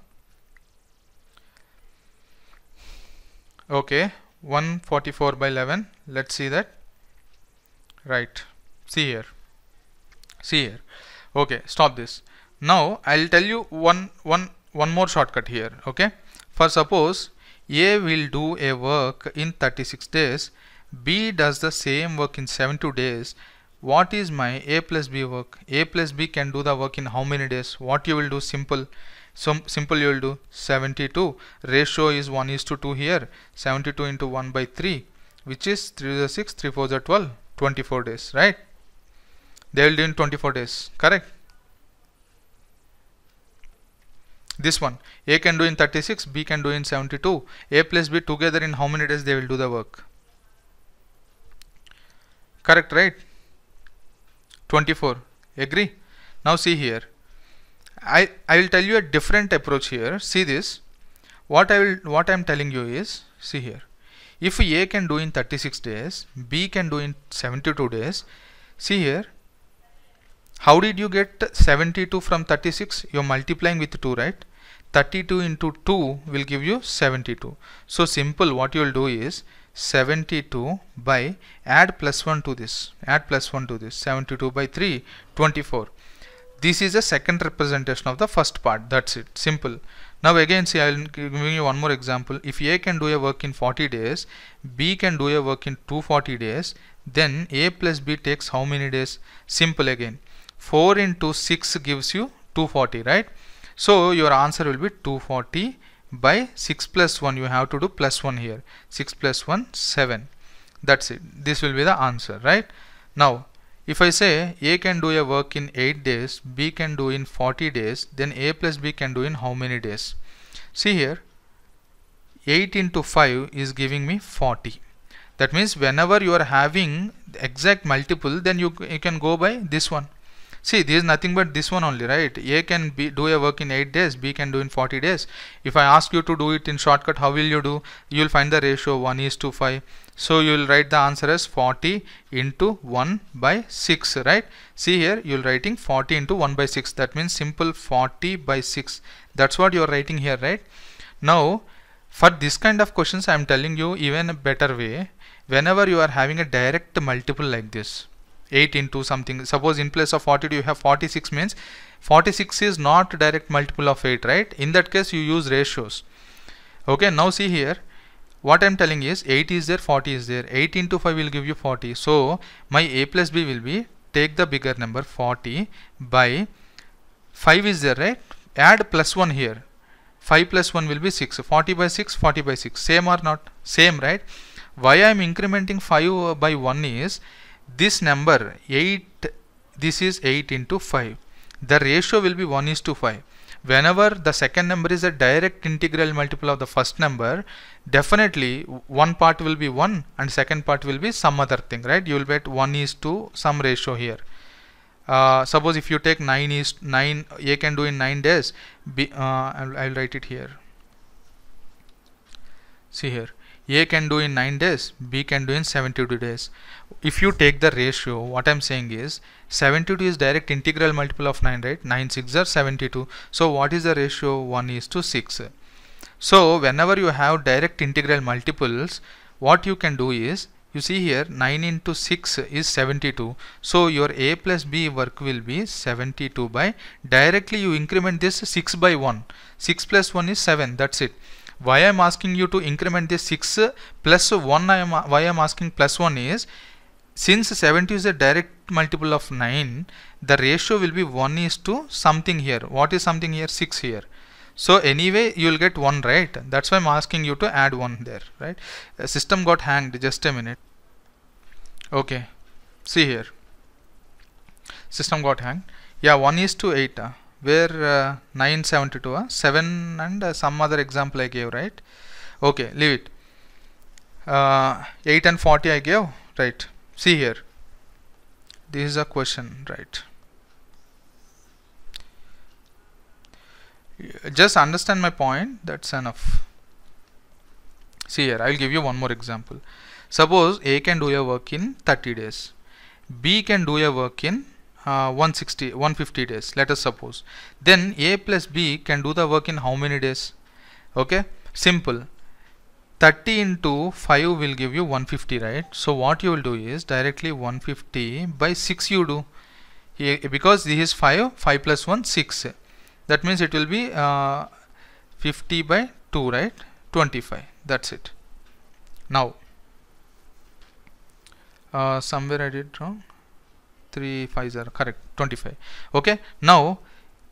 Okay, 144 by 11. Let's see that. Right. See here. See here. Okay, stop this now I'll tell you one one one more shortcut here okay for suppose A will do a work in 36 days B does the same work in 72 days what is my A plus B work A plus B can do the work in how many days what you will do simple Some simple you will do 72 ratio is 1 is to 2 here 72 into 1 by 3 which is 3 to the 6 3 4 to 12 24 days right they will do in 24 days correct this one a can do in 36 b can do in 72 a plus b together in how many days they will do the work correct right 24 agree now see here I I will tell you a different approach here see this what I will what I'm telling you is see here if A can do in 36 days B can do in 72 days see here how did you get 72 from 36? You're multiplying with 2, right? 32 into 2 will give you 72. So simple, what you'll do is 72 by add plus 1 to this, add plus 1 to this, 72 by 3, 24. This is a second representation of the first part, that's it, simple. Now again see I will give you one more example. If A can do a work in 40 days, B can do a work in 240 days, then A plus B takes how many days? Simple again. 4 into 6 gives you 240 right so your answer will be 240 by 6 plus 1 you have to do plus 1 here 6 plus 1 7 that's it this will be the answer right now if I say A can do a work in 8 days B can do in 40 days then A plus B can do in how many days see here 8 into 5 is giving me 40 that means whenever you are having exact multiple then you, you can go by this one see this is nothing but this one only right A can be do a work in 8 days B can do in 40 days if I ask you to do it in shortcut how will you do you'll find the ratio 1 is to 5 so you'll write the answer as 40 into 1 by 6 right see here you're writing 40 into 1 by 6 that means simple 40 by 6 that's what you're writing here right now for this kind of questions I'm telling you even a better way whenever you are having a direct multiple like this 8 into something suppose in place of 42 you have 46 means 46 is not direct multiple of 8 right in that case you use ratios okay now see here what I'm telling is 8 is there 40 is there 8 into 5 will give you 40 so my a plus b will be take the bigger number 40 by 5 is there right add plus 1 here 5 plus 1 will be 6 40 by 6 40 by 6 same or not same right why I am incrementing 5 by 1 is this number 8 this is 8 into 5 the ratio will be 1 is to 5 whenever the second number is a direct integral multiple of the first number definitely one part will be 1 and second part will be some other thing right you will get 1 is to some ratio here uh, suppose if you take 9 is 9 a can do in 9 days uh, I'll, I'll write it here see here a can do in 9 days, B can do in 72 days. If you take the ratio, what I'm saying is 72 is direct integral multiple of 9, right? 9 6 are 72. So what is the ratio? 1 is to 6. So whenever you have direct integral multiples, what you can do is you see here 9 into 6 is 72 so your a plus b work will be 72 by directly you increment this 6 by 1 6 plus 1 is 7 that's it why I'm asking you to increment this 6 plus 1 I am why I'm asking plus 1 is since 70 is a direct multiple of 9 the ratio will be 1 is to something here what is something here 6 here so anyway you will get 1 right that's why I'm asking you to add 1 there right the uh, system got hanged just a minute okay see here system got hanged yeah 1 is to 8 uh where 972 uh, 7 and uh, some other example I gave right okay leave it uh, 8 and 40 I gave right see here this is a question right uh, just understand my point that's enough see here I'll give you one more example suppose A can do your work in 30 days B can do your work in uh, 160 150 days let us suppose then a plus b can do the work in how many days okay simple 30 into 5 will give you 150 right so what you will do is directly 150 by 6 you do because this is 5 5 plus 1 6 that means it will be uh, 50 by 2 right 25 that's it now uh, somewhere I did wrong 350 correct 25 okay now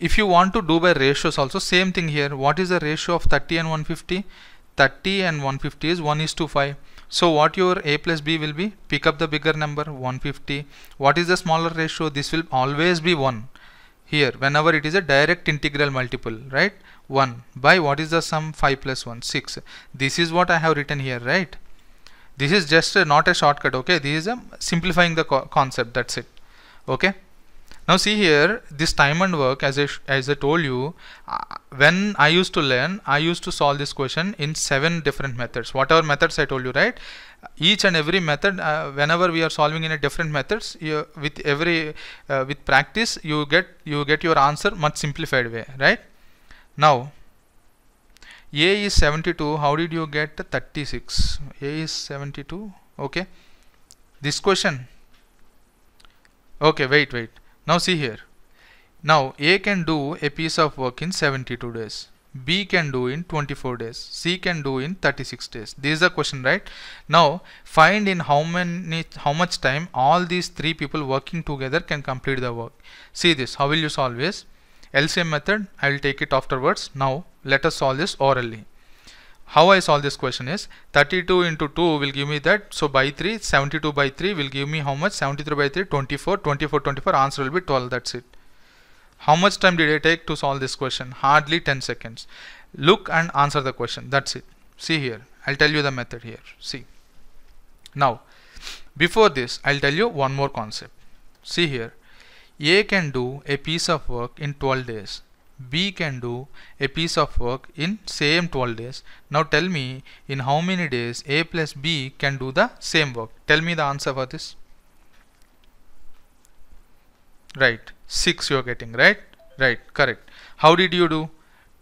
if you want to do by ratios also same thing here what is the ratio of 30 and 150 30 and 150 is 1 is to 5 so what your a plus b will be pick up the bigger number 150 what is the smaller ratio this will always be 1 here whenever it is a direct integral multiple right 1 by what is the sum 5 plus 1 6 this is what I have written here right this is just a, not a shortcut okay this is a simplifying the co concept that's it okay now see here this time and work as I, as I told you uh, when I used to learn I used to solve this question in seven different methods whatever methods I told you right each and every method uh, whenever we are solving in a different methods you, with every uh, with practice you get you get your answer much simplified way right now A is 72 how did you get 36 A is 72 okay this question okay wait wait now see here now A can do a piece of work in 72 days B can do in 24 days C can do in 36 days this is the question right now find in how many how much time all these three people working together can complete the work see this how will you solve this LCM method I will take it afterwards now let us solve this orally how I solve this question is 32 into 2 will give me that so by 3 72 by 3 will give me how much 73 by 3 24 24 24 answer will be 12 that's it how much time did I take to solve this question hardly 10 seconds look and answer the question that's it see here I'll tell you the method here see now before this I'll tell you one more concept see here A can do a piece of work in 12 days B can do a piece of work in same 12 days. Now tell me in how many days A plus B can do the same work. Tell me the answer for this. Right, 6 you are getting, right? Right, correct. How did you do?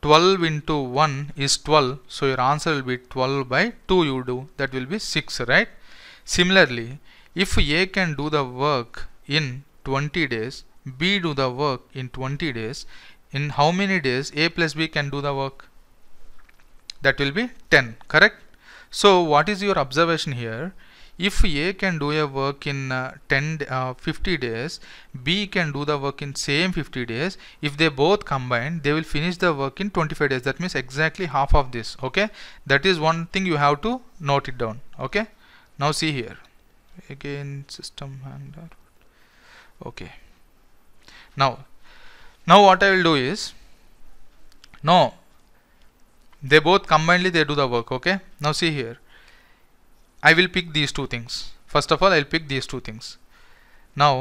12 into 1 is 12. So your answer will be 12 by 2 you do. That will be 6, right? Similarly, if A can do the work in 20 days, B do the work in 20 days, in how many days a plus b can do the work that will be 10 correct so what is your observation here if a can do a work in uh, 10 uh, 50 days b can do the work in same 50 days if they both combine they will finish the work in 25 days that means exactly half of this okay that is one thing you have to note it down okay now see here again system handler okay now now what I will do is no they both combinedly they do the work okay now see here I will pick these two things first of all I'll pick these two things now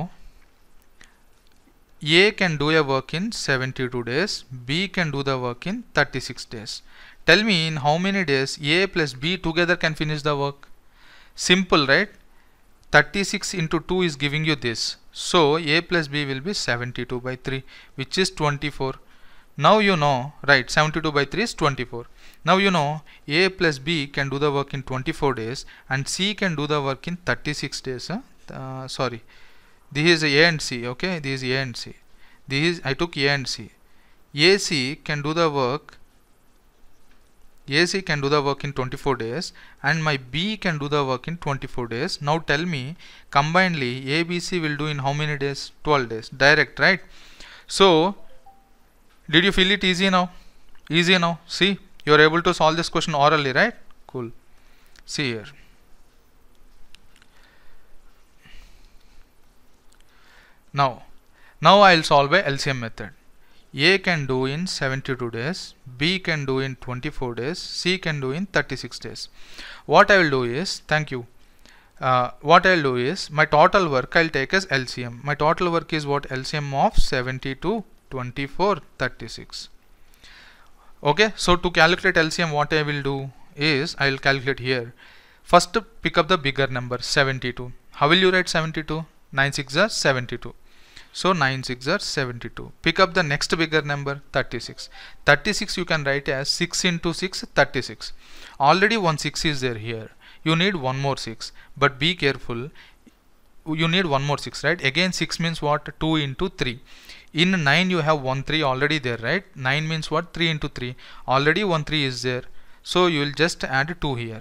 A can do a work in 72 days B can do the work in 36 days tell me in how many days A plus B together can finish the work simple right 36 into 2 is giving you this so a plus b will be 72 by 3 which is 24. Now you know, right, 72 by 3 is 24. Now you know a plus b can do the work in 24 days and c can do the work in 36 days. Huh? Uh, sorry, this is a and c, okay, this is a and c. This is, I took a and c. can do the work AC can do the work in 24 days and my B can do the work in 24 days. Now tell me combinedly ABC will do in how many days? 12 days. Direct, right? So did you feel it easy now? Easy now. See, you are able to solve this question orally, right? Cool. See here. Now, now I will solve by LCM method. A can do in 72 days, B can do in 24 days, C can do in 36 days. What I will do is, thank you. Uh, what I'll do is, my total work I'll take as LCM. My total work is what? LCM of 72, 24, 36. Okay, so to calculate LCM, what I will do is, I'll calculate here. First, pick up the bigger number, 72. How will you write 72? 96 72. So 9 6 are 72. Pick up the next bigger number 36. 36 you can write as 6 into 6 36. Already one 6 is there here. You need one more 6 but be careful you need one more 6 right again 6 means what 2 into 3 in 9 you have 1 3 already there right 9 means what 3 into 3 already 1 3 is there so you will just add 2 here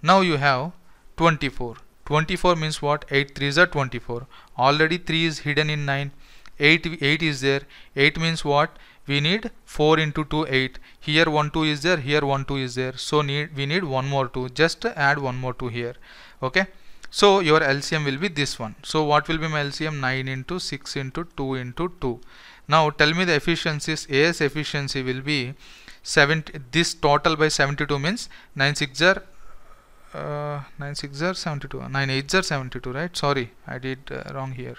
now you have 24 24 means what 8 3s are 24 already 3 is hidden in 9 8 8 is there 8 means what we need 4 into 2 8 here 1 2 is there here 1 2 is there so need we need one more 2 just add one more 2 here okay so your LCM will be this one so what will be my LCM 9 into 6 into 2 into 2 now tell me the efficiencies AS efficiency will be 70 this total by 72 means 9 6 are uh, 9 6 72 uh, 9 8 are 72 right sorry I did uh, wrong here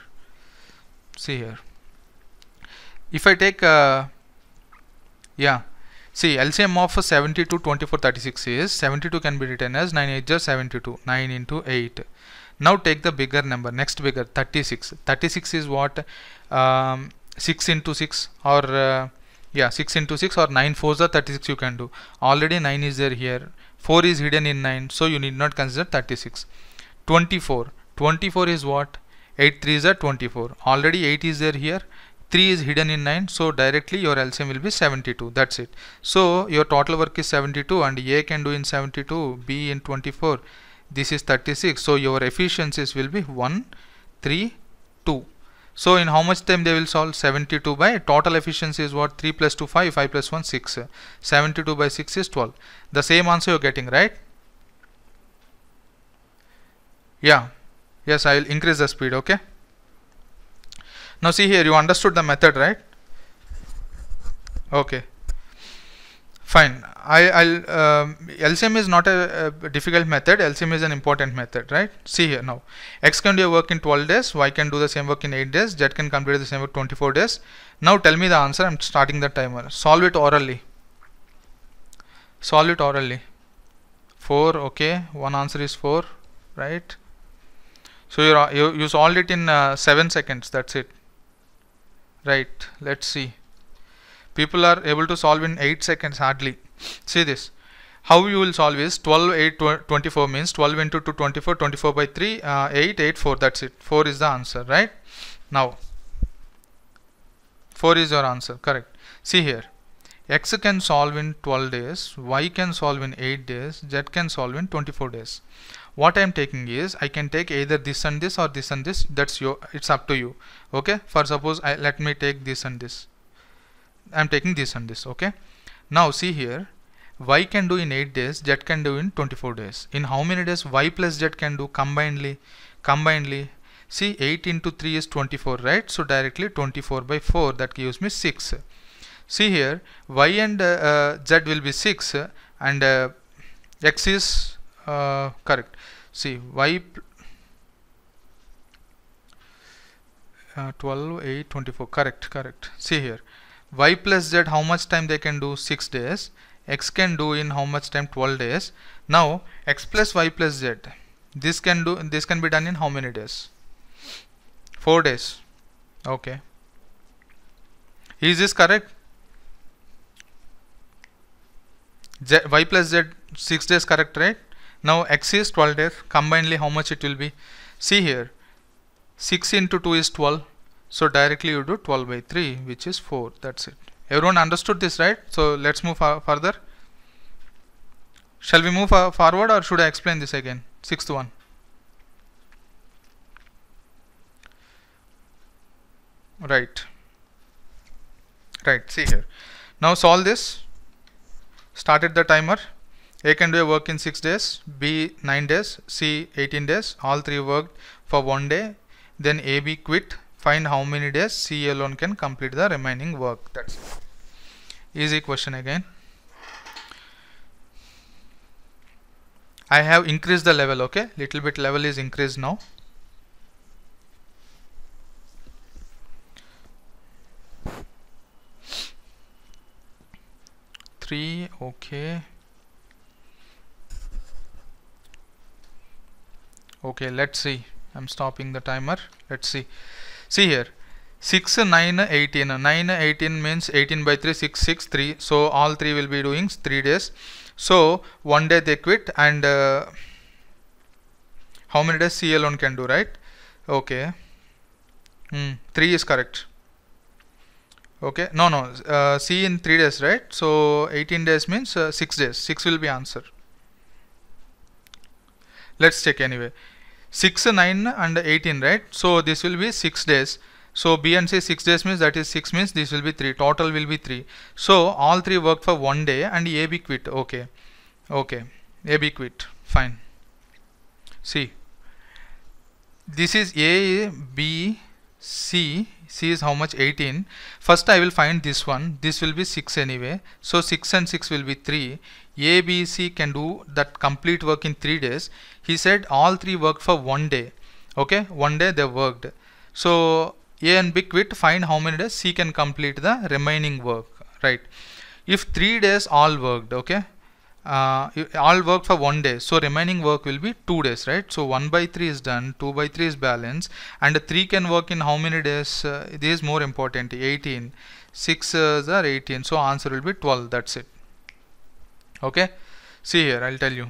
see here if I take uh, yeah see LCM of 72 24 36 is 72 can be written as 9 8 are 72 9 into 8 now take the bigger number next bigger 36 36 is what um, 6 into 6 or uh, yeah 6 into 6 or 9 fours are 36 you can do already 9 is there here 4 is hidden in 9 so you need not consider 36 24 24 is what 8 is are 24 already 8 is there here 3 is hidden in 9 so directly your LCM will be 72 that's it so your total work is 72 and A can do in 72 B in 24 this is 36 so your efficiencies will be 1 3 2 so in how much time they will solve 72 by total efficiency is what 3 plus 2 5 5 plus 1 6 72 by 6 is 12 the same answer you're getting right yeah yes I will increase the speed okay now see here you understood the method right okay Fine. I, will um, LCM is not a, a, difficult method. LCM is an important method, right? See here now. X can do a work in 12 days. Y can do the same work in 8 days. Z can complete the same work 24 days. Now tell me the answer. I'm starting the timer. Solve it orally. Solve it orally. 4, okay. One answer is 4, right? So you you, you solved it in uh, 7 seconds. That's it. Right. Let's see people are able to solve in 8 seconds hardly see this how you will solve is 12 8 tw 24 means 12 into 2 24 24 by 3 uh, 8 8 4 that's it 4 is the answer right now 4 is your answer correct see here x can solve in 12 days y can solve in 8 days z can solve in 24 days what i am taking is i can take either this and this or this and this that's your it's up to you okay for suppose I, let me take this and this I'm taking this and this okay now see here y can do in 8 days z can do in 24 days in how many days y plus z can do combinedly combinedly see 8 into 3 is 24 right so directly 24 by 4 that gives me 6 see here y and uh, uh, z will be 6 and uh, x is uh, correct see y uh, 12 8 24 correct correct see here y plus z how much time they can do 6 days x can do in how much time 12 days now x plus y plus z this can do this can be done in how many days 4 days okay is this correct z, y plus z 6 days correct right now x is 12 days combinedly how much it will be see here 6 into 2 is 12 so directly you do 12 by 3 which is 4 that's it. Everyone understood this right? So let's move further. Shall we move forward or should I explain this again? Sixth one. Right. Right, see here. Now solve this. Started the timer. A can do a work in 6 days, B 9 days, C 18 days. All three worked for one day. Then AB quit find how many days C alone can complete the remaining work that's easy question again I have increased the level okay little bit level is increased now three okay okay let's see I'm stopping the timer let's see see here 6 9 18 9 18 means 18 by 3 6 6 3 so all three will be doing 3 days so one day they quit and uh, how many days C alone can do right okay mm, 3 is correct okay no no uh, C in 3 days right so 18 days means uh, 6 days 6 will be answer let's check anyway 6 9 and 18 right so this will be 6 days so B and C 6 days means that is 6 means this will be 3 total will be 3 so all 3 work for 1 day and AB quit okay okay AB quit fine see this is A B C C is how much 18 first I will find this one this will be 6 anyway so 6 and 6 will be 3 A B C can do that complete work in 3 days he said all three worked for one day okay one day they worked so a and b quit find how many days c can complete the remaining work right if three days all worked okay uh, all work for one day so remaining work will be two days right so 1 by 3 is done 2 by 3 is balanced and 3 can work in how many days uh, this is more important 18 6 uh, are 18 so answer will be 12 that's it okay see here I'll tell you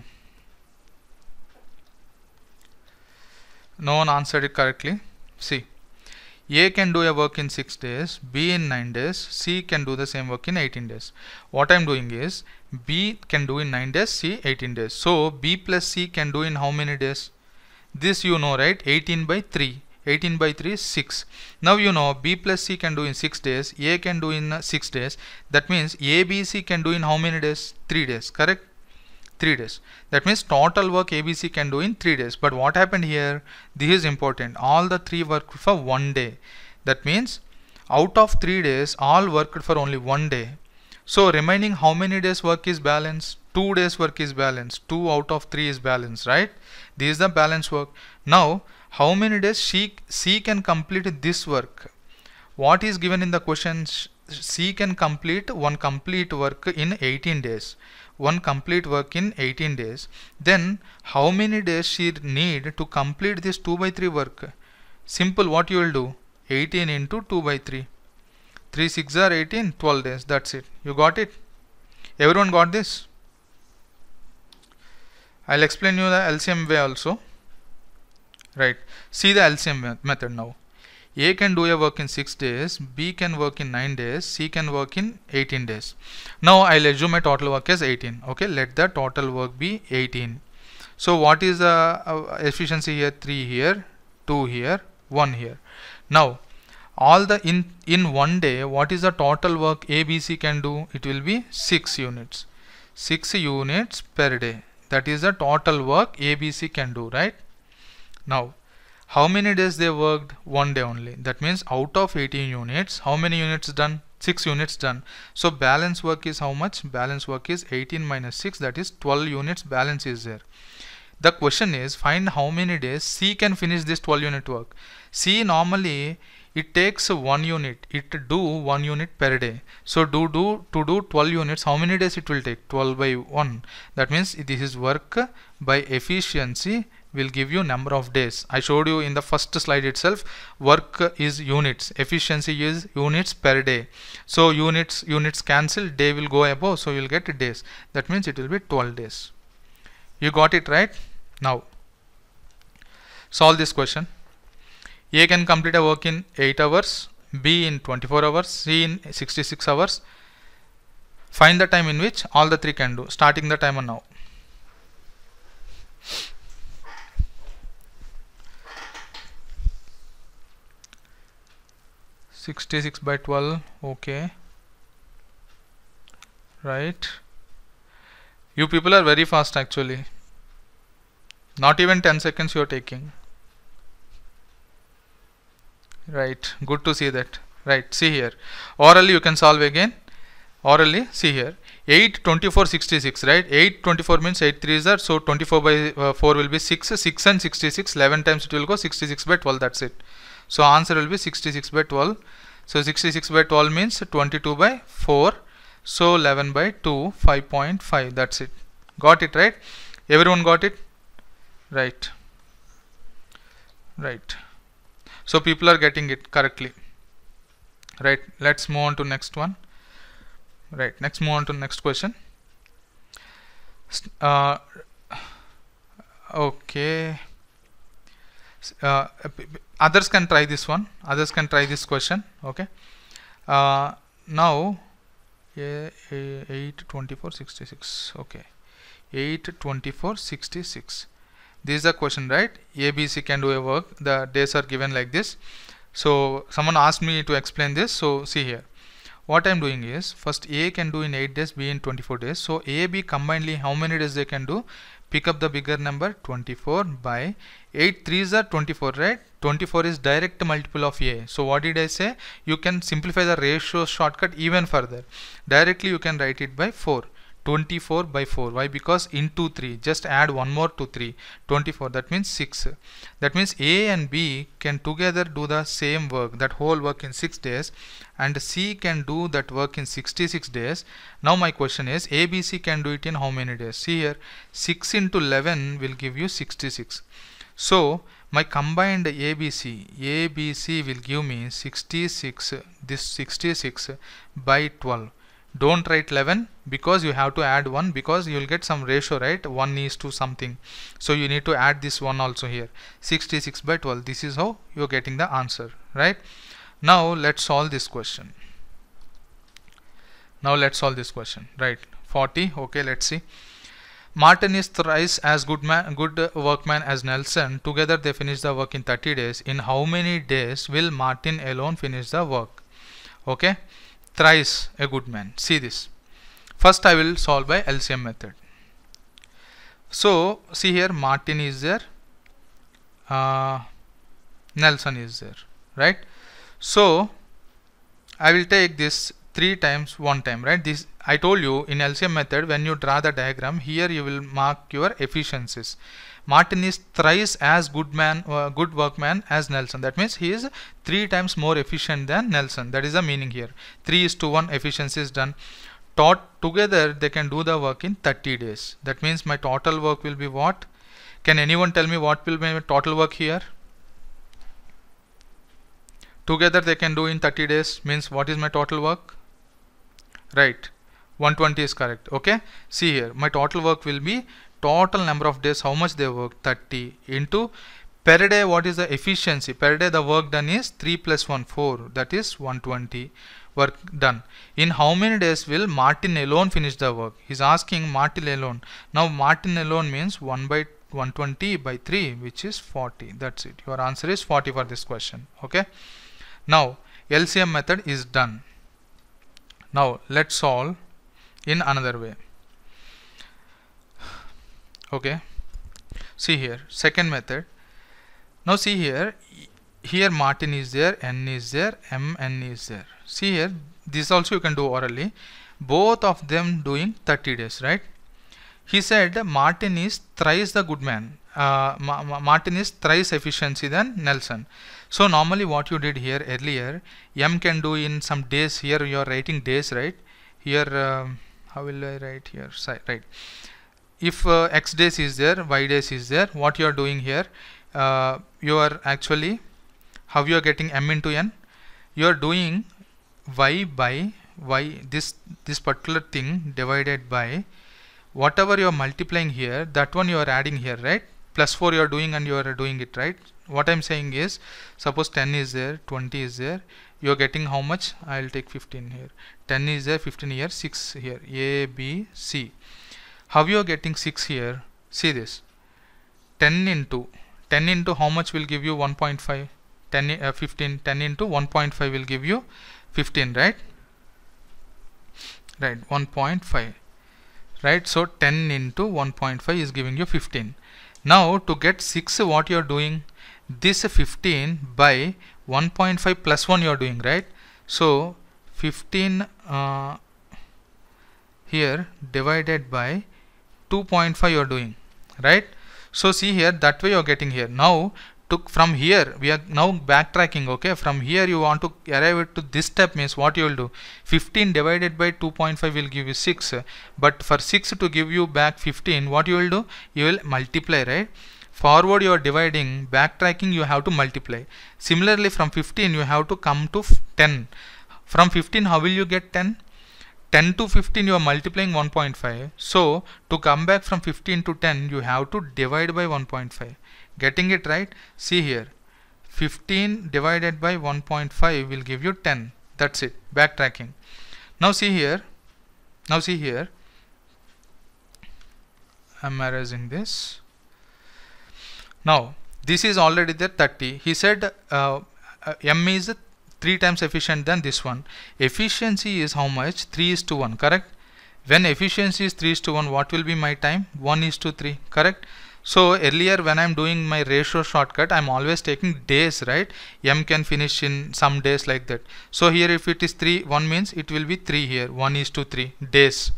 No one answered it correctly. C. A can do a work in 6 days, B in 9 days, C can do the same work in 18 days. What I am doing is B can do in 9 days, C 18 days. So B plus C can do in how many days? This you know right 18 by 3. 18 by 3 is 6. Now you know B plus C can do in 6 days, A can do in 6 days. That means A, B, C can do in how many days? 3 days, correct? 3 days. That means total work ABC can do in 3 days. But what happened here? This is important. All the 3 worked for 1 day. That means out of 3 days all worked for only 1 day. So remaining how many days work is balanced? 2 days work is balanced. 2 out of 3 is balanced, right? This is the balance work. Now how many days she, C can complete this work? What is given in the question? C can complete one complete work in 18 days one complete work in 18 days then how many days she need to complete this 2 by 3 work simple what you will do 18 into 2 by 3 3 6 are 18 12 days that's it you got it everyone got this I'll explain you the LCM way also right see the LCM method now a can do a work in 6 days, B can work in 9 days, C can work in 18 days. Now I'll assume my total work is 18. Okay, let the total work be 18. So what is the uh, efficiency here? 3 here, 2 here, 1 here. Now all the in in one day what is the total work ABC can do it will be 6 units 6 units per day that is the total work ABC can do right now how many days they worked one day only that means out of 18 units how many units done 6 units done so balance work is how much balance work is 18 minus 6 that is 12 units balance is there the question is find how many days C can finish this 12 unit work C normally it takes one unit it do one unit per day so do do to do 12 units how many days it will take 12 by 1 that means this is work by efficiency will give you number of days I showed you in the first slide itself work is units efficiency is units per day so units units cancel day will go above so you'll get days that means it will be 12 days you got it right now solve this question A can complete a work in 8 hours B in 24 hours C in 66 hours find the time in which all the three can do starting the timer now 66 by 12 okay right you people are very fast actually not even 10 seconds you are taking right good to see that right see here orally you can solve again orally see here 8 24 66 right 8 24 means 8 3s are so 24 by uh, 4 will be 6 6 and 66 11 times it will go 66 by 12 that's it so answer will be 66 by 12. So 66 by 12 means 22 by 4. So 11 by 2, 5.5. That's it. Got it, right? Everyone got it? Right. Right. So people are getting it correctly. Right. Let's move on to next one. Right. Next move on to next question. Uh, okay. Uh, others can try this one others can try this question okay uh, now 8 24 66 okay 8 24 66 this is the question right abc can do a work the days are given like this so someone asked me to explain this so see here what i'm doing is first a can do in 8 days b in 24 days so a b combinedly how many days they can do pick up the bigger number 24 by 8 3s are 24 right 24 is direct multiple of a so what did i say you can simplify the ratio shortcut even further directly you can write it by 4 24 by 4 why because into 3 just add one more to 3 24 that means 6 that means a and b can together do the same work that whole work in 6 days and c can do that work in 66 days now my question is a b c can do it in how many days see here 6 into 11 will give you 66 so my combined ABC, ABC will give me 66, this 66 by 12 don't write 11 because you have to add 1 because you will get some ratio right 1 is to something so you need to add this 1 also here 66 by 12 this is how you are getting the answer right now let's solve this question now let's solve this question right 40 okay let's see Martin is thrice as good man, good workman as Nelson. Together they finish the work in 30 days. In how many days will Martin alone finish the work? Okay thrice a good man. See this. First I will solve by LCM method. So see here Martin is there. Uh, Nelson is there. Right. So I will take this 3 times 1 time right this I told you in LCM method when you draw the diagram here you will mark your efficiencies Martin is thrice as good man, uh, good workman as Nelson. That means he is three times more efficient than Nelson. That is the meaning here. Three is to one efficiency is done. Taught together they can do the work in 30 days. That means my total work will be what? Can anyone tell me what will be my total work here? Together they can do in 30 days means what is my total work? Right. 120 is correct okay see here my total work will be total number of days how much they work? 30 into per day what is the efficiency per day the work done is 3 plus 1 4 that is 120 work done in how many days will Martin alone finish the work he's asking Martin alone now Martin alone means 1 by 120 by 3 which is 40 that's it your answer is 40 for this question okay now LCM method is done now let's solve in another way okay see here second method now see here here Martin is there n is there mn is there see here this also you can do orally both of them doing 30 days right he said Martin is thrice the good man uh, Ma Ma Martin is thrice efficiency than Nelson so normally what you did here earlier M can do in some days here you are writing days right here uh, how will I write here right if uh, x days is there y days is there what you are doing here uh, you are actually how you are getting m into n you are doing y by y this this particular thing divided by whatever you are multiplying here that one you are adding here right plus 4 you are doing and you are doing it right what I'm saying is suppose 10 is there 20 is there you are getting how much I'll take 15 here 10 is there 15 here 6 here A B C how you are getting 6 here see this 10 into 10 into how much will give you 1.5 10 uh, 15 10 into 1.5 will give you 15 right right 1.5 right so 10 into 1.5 is giving you 15 now to get 6 what you are doing this 15 by 1.5 plus 1 you are doing right so 15 uh, here divided by 2.5 you are doing right so see here that way you are getting here now took from here we are now backtracking okay from here you want to arrive to this step means what you will do 15 divided by 2.5 will give you 6 but for 6 to give you back 15 what you will do you will multiply right forward you are dividing backtracking you have to multiply similarly from 15 you have to come to 10 from 15 how will you get 10 10 to 15 you are multiplying 1.5 so to come back from 15 to 10 you have to divide by 1.5 getting it right see here 15 divided by 1.5 will give you 10 that's it backtracking now see here now see here I'm erasing this now this is already there 30 he said uh, uh, m is 3 times efficient than this one. Efficiency is how much? 3 is to 1, correct? When efficiency is 3 is to 1, what will be my time? 1 is to 3, correct? So earlier when I'm doing my ratio shortcut, I'm always taking days, right? M can finish in some days like that. So here if it is 3, 1 means it will be 3 here, 1 is to 3, days.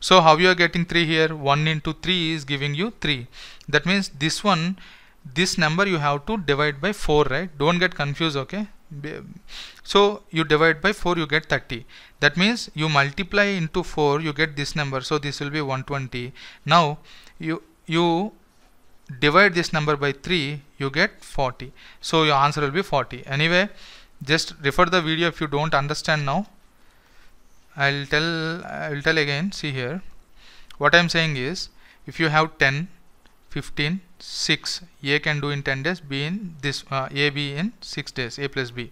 So how you are getting 3 here? 1 into 3 is giving you 3. That means this one, this number you have to divide by 4, right? Don't get confused, okay? so you divide by 4 you get 30 that means you multiply into 4 you get this number so this will be 120 now you you divide this number by 3 you get 40 so your answer will be 40 anyway just refer the video if you don't understand now I'll tell I'll tell again see here what I'm saying is if you have 10 15 6 a can do in 10 days b in this uh, a b in 6 days a plus b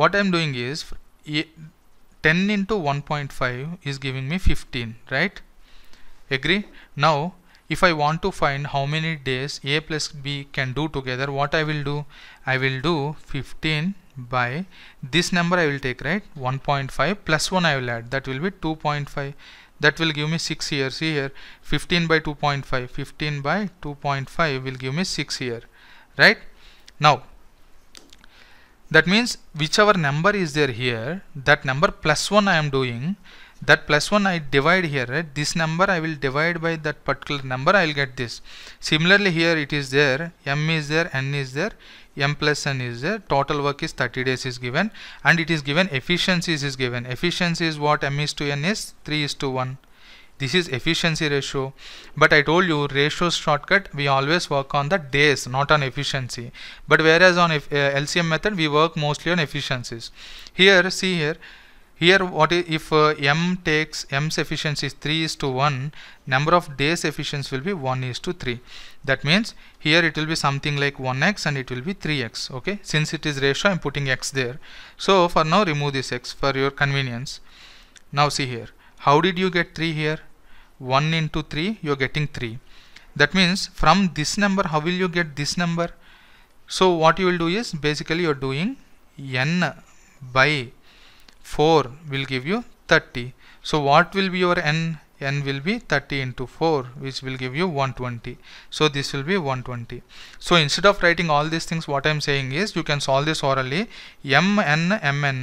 what i'm doing is a, 10 into 1.5 is giving me 15 right agree now if i want to find how many days a plus b can do together what i will do i will do 15 by this number i will take right 1.5 plus 1 i will add that will be 2.5 that will give me 6 here see here 15 by 2.5 15 by 2.5 will give me 6 here right now that means whichever number is there here that number plus 1 I am doing that plus 1 I divide here right this number I will divide by that particular number I will get this similarly here it is there m is there n is there m plus n is a total work is 30 days is given and it is given efficiencies is given efficiency is what m is to n is 3 is to 1 this is efficiency ratio but I told you ratios shortcut we always work on the days not on efficiency but whereas on uh, LCM method we work mostly on efficiencies here see here here what is, if uh, m takes m's efficiency is 3 is to 1 number of days efficiency will be 1 is to 3 that means here it will be something like 1x and it will be 3x okay since it is ratio i'm putting x there so for now remove this x for your convenience now see here how did you get 3 here 1 into 3 you're getting 3 that means from this number how will you get this number so what you will do is basically you're doing n by 4 will give you 30. So what will be your n? n will be 30 into 4 which will give you 120 so this will be 120 so instead of writing all these things what i'm saying is you can solve this orally m n m n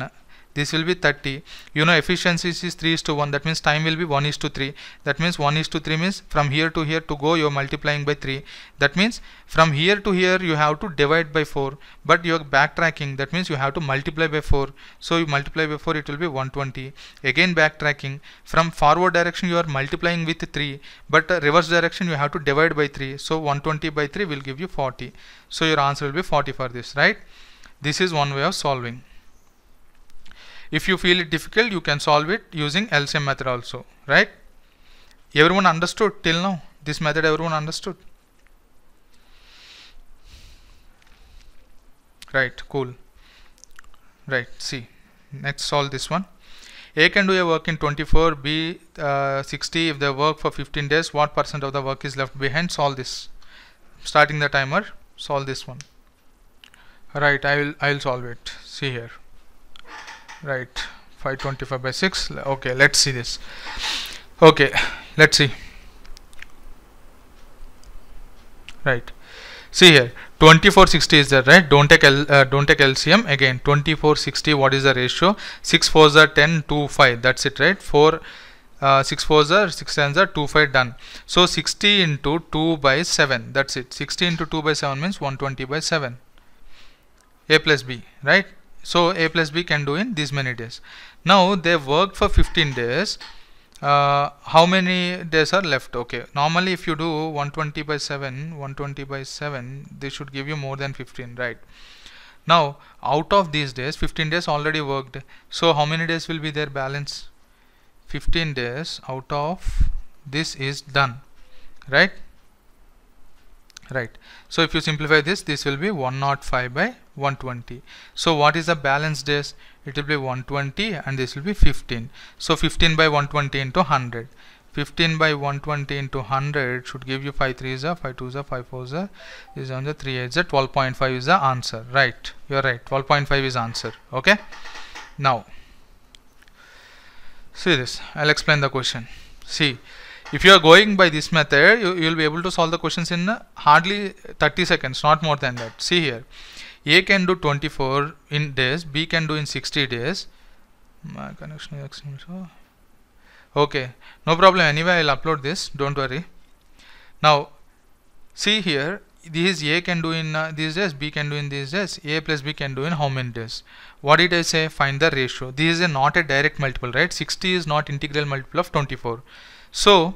this will be 30 you know efficiency is 3 is to 1 that means time will be 1 is to 3 that means 1 is to 3 means from here to here to go you are multiplying by 3 that means from here to here you have to divide by 4 but you are backtracking that means you have to multiply by 4 so you multiply by 4 it will be 120 again backtracking from forward direction you are multiplying with 3 but uh, reverse direction you have to divide by 3 so 120 by 3 will give you 40 so your answer will be 40 for this right this is one way of solving if you feel it difficult you can solve it using LCM method also right everyone understood till now this method everyone understood right cool right see next solve this one a can do a work in 24 b uh, 60 if they work for 15 days what percent of the work is left behind solve this starting the timer solve this one right i will i will solve it see here right 525 by 6 okay let's see this okay let's see right see here 2460 is there right don't take L, uh, don't take lcm again 2460 what is the ratio 6 4s are 10 2 5 that's it right 4 uh, 6 4s are 6 tens are 2 5 done so 60 into 2 by 7 that's it 60 into 2 by 7 means 120 by 7 a plus b right so a plus b can do in these many days now they worked for 15 days uh, how many days are left okay normally if you do 120 by 7 120 by 7 this should give you more than 15 right now out of these days 15 days already worked so how many days will be their balance 15 days out of this is done right right so if you simplify this this will be 105 by 120 so what is the balance days it will be 120 and this will be 15 so 15 by 120 into 100 15 by 120 into 100 should give you 5 3 is a 5 2 is a 5 4 is a is on the 3 is a 12.5 is the answer right you're right 12.5 is answer okay now see this I'll explain the question see if you are going by this method you will be able to solve the questions in hardly 30 seconds not more than that see here a can do 24 in days, B can do in 60 days. My connection is Okay, no problem. Anyway, I'll upload this. Don't worry. Now, see here, this A can do in uh, these days, B can do in these days, A plus B can do in how many days? What did I say? Find the ratio. This is a, not a direct multiple, right? 60 is not integral multiple of 24. So,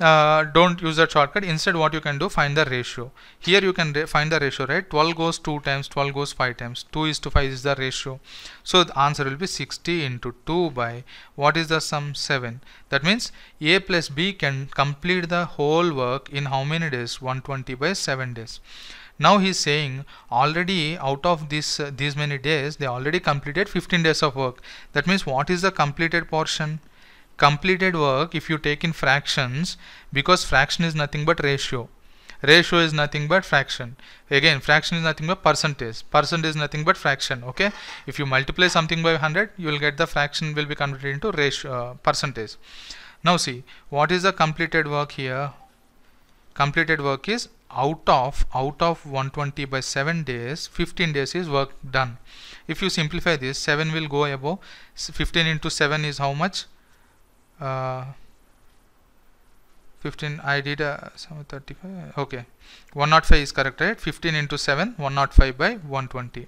uh, don't use that shortcut instead what you can do find the ratio here you can find the ratio right 12 goes 2 times 12 goes 5 times 2 is to 5 is the ratio so the answer will be 60 into 2 by what is the sum 7 that means a plus b can complete the whole work in how many days 120 by 7 days now he is saying already out of this uh, these many days they already completed 15 days of work that means what is the completed portion completed work if you take in fractions because fraction is nothing but ratio ratio is nothing but fraction again fraction is nothing but percentage percent is nothing but fraction okay if you multiply something by 100 you will get the fraction will be converted into ratio uh, percentage now see what is the completed work here completed work is out of out of 120 by 7 days 15 days is work done if you simplify this 7 will go above 15 into 7 is how much uh, 15 I did a uh, seven thirty-five. okay 105 is correct right 15 into 7 105 by 120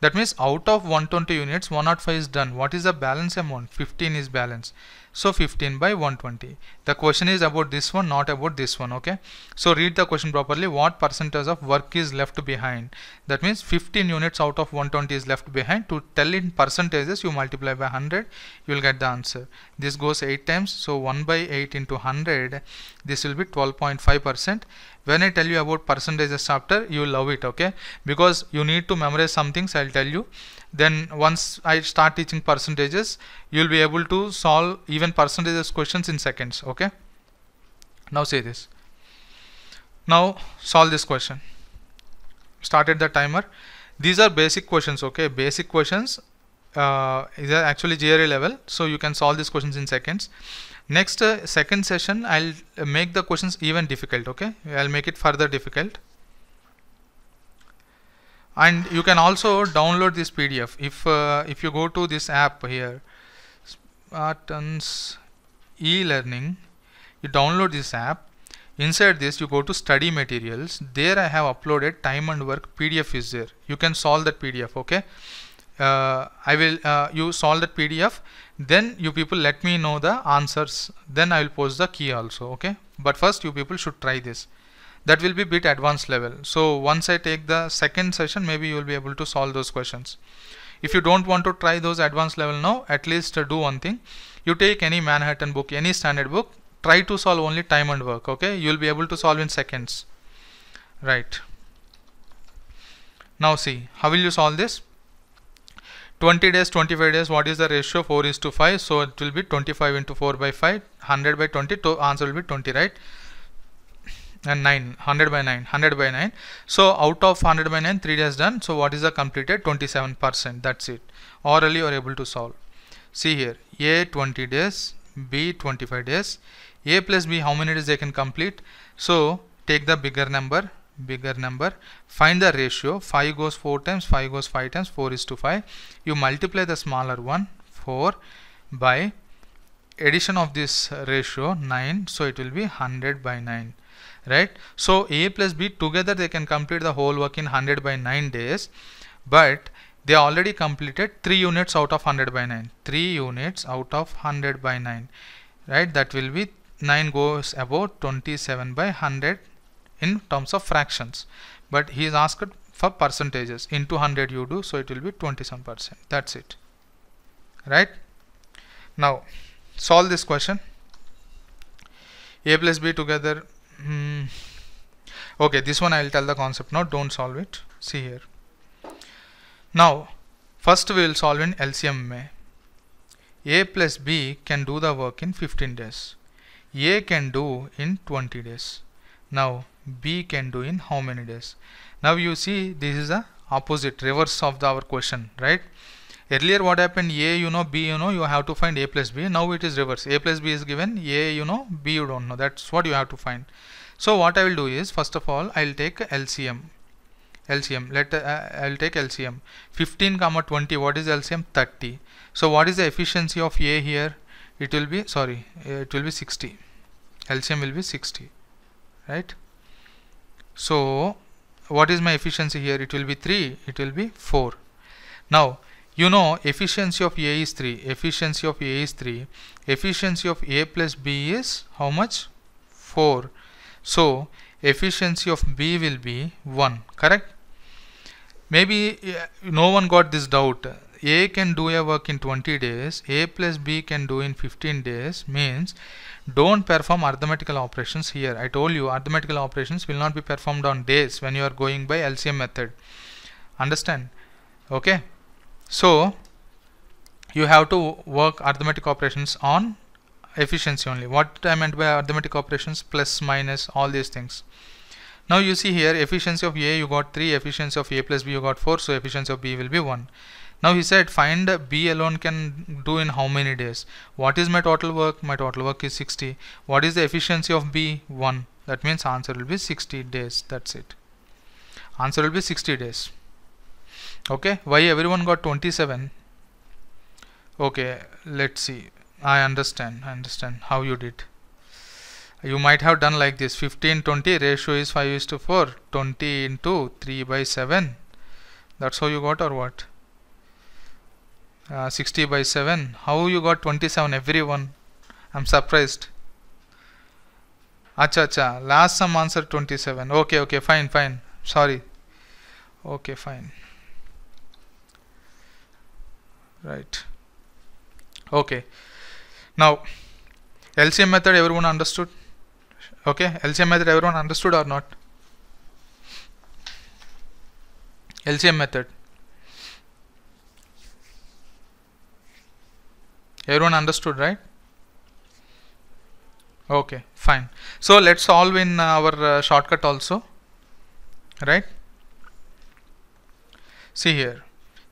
that means out of 120 units 105 is done what is the balance amount 15 is balance so 15 by 120 the question is about this one not about this one okay so read the question properly what percentage of work is left behind that means 15 units out of 120 is left behind to tell in percentages you multiply by 100 you will get the answer this goes 8 times so 1 by 8 into 100 this will be 12.5 percent when I tell you about percentages chapter you will love it okay because you need to memorize some things I'll tell you then once I start teaching percentages you'll be able to solve even percentages questions in seconds okay now say this now solve this question started the timer these are basic questions okay basic questions uh, is actually GRE level so you can solve these questions in seconds next uh, second session I'll uh, make the questions even difficult okay I'll make it further difficult and you can also download this PDF if uh, if you go to this app here Spartans e-learning you download this app inside this you go to study materials there I have uploaded time and work PDF is there you can solve that PDF okay uh, I will uh, you solve that PDF then you people let me know the answers then I will post the key also okay but first you people should try this that will be bit advanced level so once I take the second session maybe you will be able to solve those questions if you don't want to try those advanced level now at least uh, do one thing you take any Manhattan book any standard book try to solve only time and work okay you will be able to solve in seconds right now see how will you solve this 20 days 25 days what is the ratio 4 is to 5 so it will be 25 into 4 by 5 100 by 20 to answer will be 20 right and 9 100 by 9 100 by 9 so out of 100 by 9 3 days done so what is the completed 27 percent that's it orally you are able to solve see here a 20 days b 25 days a plus b how many days they can complete so take the bigger number bigger number find the ratio 5 goes 4 times 5 goes 5 times 4 is to 5 you multiply the smaller one 4 by addition of this ratio 9 so it will be 100 by 9 right so a plus b together they can complete the whole work in 100 by 9 days but they already completed 3 units out of 100 by 9 3 units out of 100 by 9 right that will be 9 goes above 27 by 100 in terms of fractions but he is asked for percentages into 100 you do so it will be 20 some percent that's it right now solve this question a plus b together hmm. okay this one I will tell the concept now don't solve it see here now first we will solve in LCM may a plus b can do the work in 15 days a can do in 20 days now B can do in how many days. Now you see this is the opposite reverse of the, our question right. Earlier what happened A you know B you know you have to find A plus B now it is reverse A plus B is given A you know B you don't know that's what you have to find. So what I will do is first of all I will take LCM LCM let uh, uh, I'll take LCM 15 comma 20 what is LCM 30 so what is the efficiency of A here it will be sorry it will be 60 LCM will be 60 right so what is my efficiency here? It will be 3, it will be 4. Now you know efficiency of A is 3, efficiency of A is 3, efficiency of A plus B is how much? 4. So efficiency of B will be 1, correct? Maybe eh, no one got this doubt a can do a work in 20 days, A plus B can do in 15 days means don't perform arithmetical operations here. I told you arithmetical operations will not be performed on days when you are going by LCM method. Understand? Okay. So you have to work arithmetic operations on efficiency only. What I meant by arithmetic operations plus minus all these things. Now you see here efficiency of A you got 3, efficiency of A plus B you got 4, so efficiency of B will be 1. Now he said find B alone can do in how many days. What is my total work? My total work is 60. What is the efficiency of B? 1. That means answer will be 60 days. That's it. Answer will be 60 days. Okay. Why everyone got 27? Okay. Let's see. I understand. I understand how you did you might have done like this 15 20 ratio is 5 is to 4 20 into 3 by 7 that's how you got or what uh, 60 by 7 how you got 27 everyone I'm surprised acha acha last sum answer 27 okay okay fine fine sorry okay fine right okay now LCM method everyone understood okay LCM method everyone understood or not LCM method Everyone understood, right? Okay, fine. So let's solve in our uh, shortcut also, right? See here,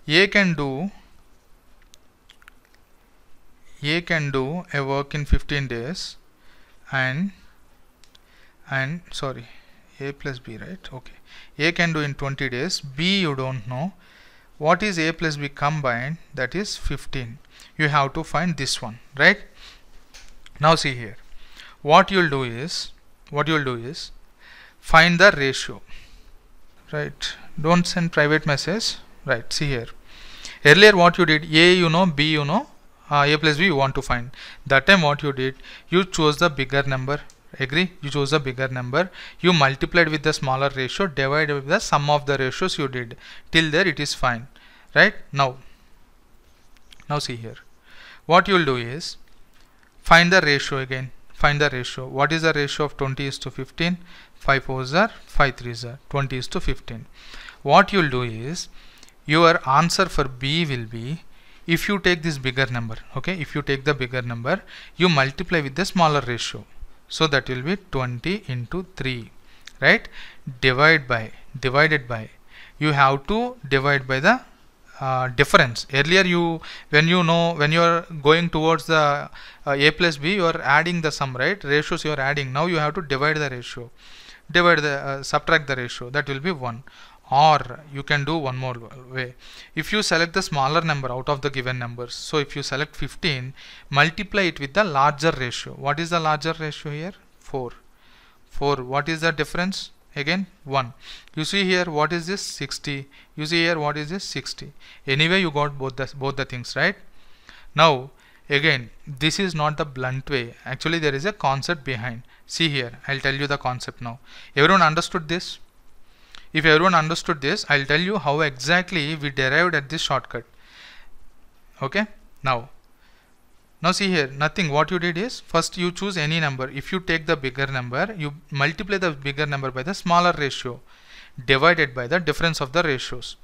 A can do A can do a work in 15 days and and sorry a plus b right okay a can do in 20 days b you don't know what is a plus b combined that is 15 you have to find this one right now see here what you'll do is what you'll do is find the ratio right don't send private message right see here earlier what you did a you know b you know uh, a plus b you want to find that time what you did you chose the bigger number agree you chose the bigger number you multiplied with the smaller ratio divided with the sum of the ratios you did till there it is fine right now now see here what you will do is find the ratio again find the ratio what is the ratio of 20 is to 15 5 4s are 5 3s are 20 is to 15 what you will do is your answer for B will be if you take this bigger number okay if you take the bigger number you multiply with the smaller ratio so that will be 20 into 3 right divide by divided by you have to divide by the uh, difference earlier you when you know when you are going towards the uh, a plus b you are adding the sum right ratios you are adding now you have to divide the ratio divide the uh, subtract the ratio that will be 1 or you can do one more way if you select the smaller number out of the given numbers so if you select 15 multiply it with the larger ratio what is the larger ratio here 4 4 what is the difference again 1 you see here what is this 60 you see here what is this 60 anyway you got both the both the things right now again this is not the blunt way actually there is a concept behind see here I'll tell you the concept now everyone understood this if everyone understood this I'll tell you how exactly we derived at this shortcut okay now now see here, nothing. What you did is, first you choose any number. If you take the bigger number, you multiply the bigger number by the smaller ratio divided by the difference of the ratios.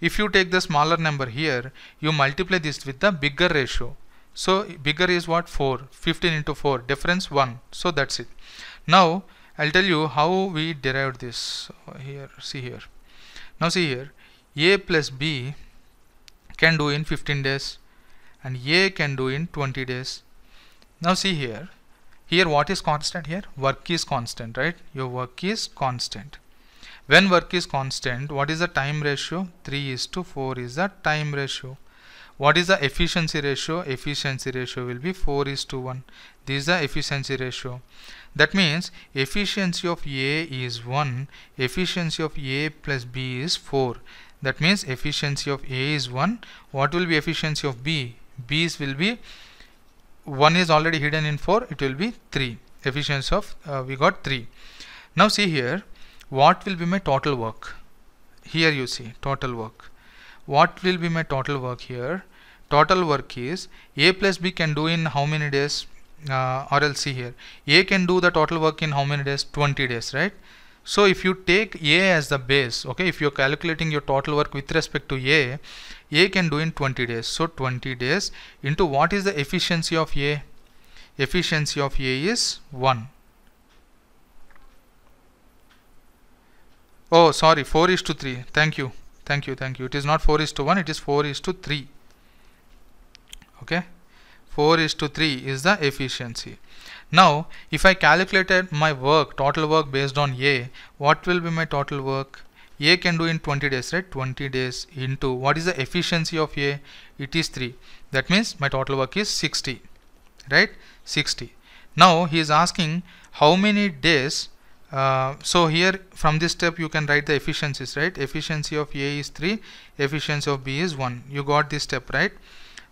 If you take the smaller number here, you multiply this with the bigger ratio. So bigger is what? 4. 15 into 4. Difference 1. So that's it. Now I'll tell you how we derived this. Here, see here. Now see here. A plus B can do in 15 days and A can do in 20 days. Now see here, here what is constant here? Work is constant, right? Your work is constant. When work is constant, what is the time ratio? 3 is to 4 is the time ratio. What is the efficiency ratio? Efficiency ratio will be 4 is to 1. This is the efficiency ratio. That means efficiency of A is 1, efficiency of A plus B is 4 that means efficiency of A is 1 what will be efficiency of B B's will be 1 is already hidden in 4 it will be 3 efficiency of uh, we got 3 now see here what will be my total work here you see total work what will be my total work here total work is a plus b can do in how many days uh, or else see here a can do the total work in how many days 20 days right so if you take A as the base, okay, if you're calculating your total work with respect to A, A can do in 20 days. So 20 days into what is the efficiency of A? Efficiency of A is 1. Oh, sorry, 4 is to 3. Thank you. Thank you. Thank you. It is not 4 is to 1, it is 4 is to 3. Okay. 4 is to 3 is the efficiency. Now, if I calculated my work, total work based on A, what will be my total work? A can do in 20 days, right? 20 days into what is the efficiency of A? It is 3. That means my total work is 60, right? 60. Now he is asking how many days. Uh, so here from this step you can write the efficiencies, right? Efficiency of A is 3, efficiency of B is 1. You got this step, right?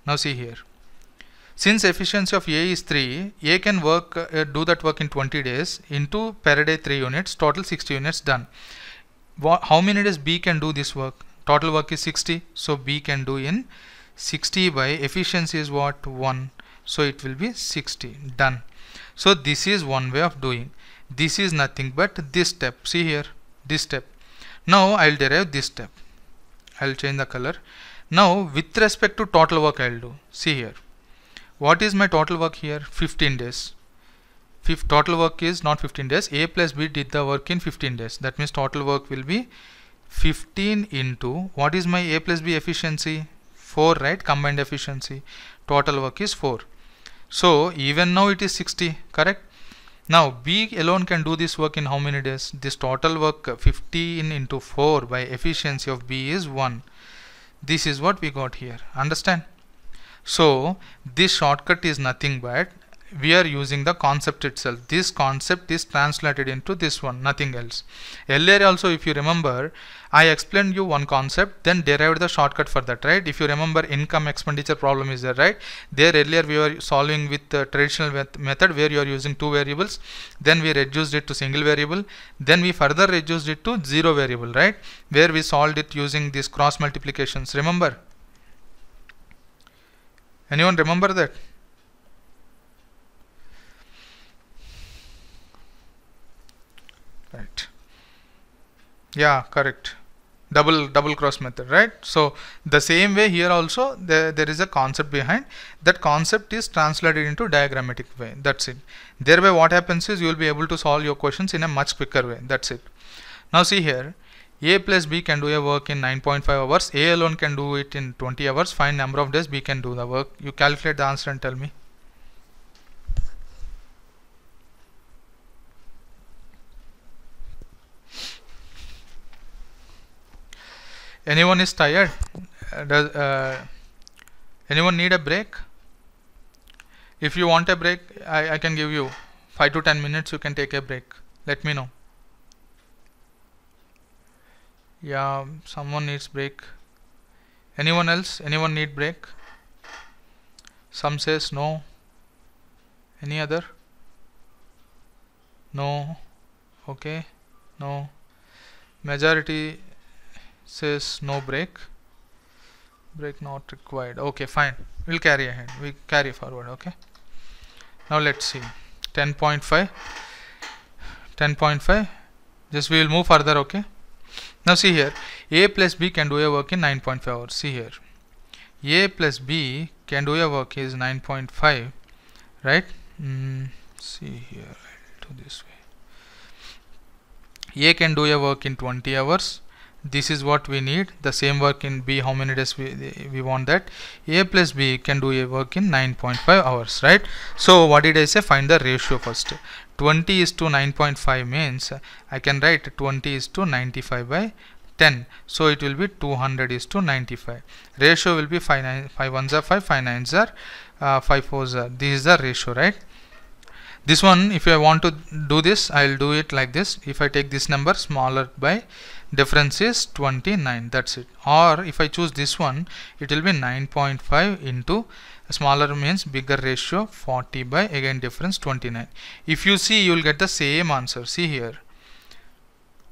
Now see here. Since efficiency of A is 3, A can work uh, do that work in 20 days into per day 3 units, total 60 units done. how many days B can do this work? Total work is 60, so B can do in 60 by efficiency is what? 1. So it will be 60, done. So this is one way of doing. This is nothing but this step, see here, this step. Now I'll derive this step. I'll change the color. Now with respect to total work I'll do, see here what is my total work here 15 days total work is not 15 days a plus b did the work in 15 days that means total work will be 15 into what is my a plus b efficiency 4 right combined efficiency total work is 4 so even now it is 60 correct now b alone can do this work in how many days this total work 15 into 4 by efficiency of b is 1 this is what we got here understand so this shortcut is nothing but we are using the concept itself this concept is translated into this one nothing else earlier also if you remember i explained you one concept then derived the shortcut for that right if you remember income expenditure problem is there right there earlier we were solving with the traditional method where you are using two variables then we reduced it to single variable then we further reduced it to zero variable right where we solved it using these cross multiplications remember Anyone remember that? Right. Yeah, correct. Double double cross method, right? So the same way here also there, there is a concept behind. That concept is translated into diagrammatic way. That's it. Thereby what happens is you will be able to solve your questions in a much quicker way. That's it. Now see here a plus b can do a work in 9.5 hours a alone can do it in 20 hours find number of days b can do the work you calculate the answer and tell me anyone is tired uh, does uh, anyone need a break if you want a break I, I can give you 5 to 10 minutes you can take a break let me know yeah someone needs break anyone else anyone need break some says no any other no okay no majority says no break break not required okay fine we'll carry ahead we carry forward okay now let's see 10.5 10.5 just we will move further okay now see here, A plus B can do a work in 9.5 hours. See here, A plus B can do a work is 9.5, right? Mm, see here, I'll do this way. A can do a work in 20 hours. This is what we need. The same work in B, how many days we, we want that. A plus B can do a work in 9.5 hours, right? So what did I say? Find the ratio first. 20 is to 9.5 means I can write 20 is to 95 by 10 so it will be 200 is to 95 ratio will be 5 nine, are 5 5 nines are uh, 5 fours are this is the ratio right this one if I want to do this I will do it like this if I take this number smaller by difference is 29 that's it or if I choose this one it will be 9.5 into smaller means bigger ratio 40 by again difference 29 if you see you will get the same answer see here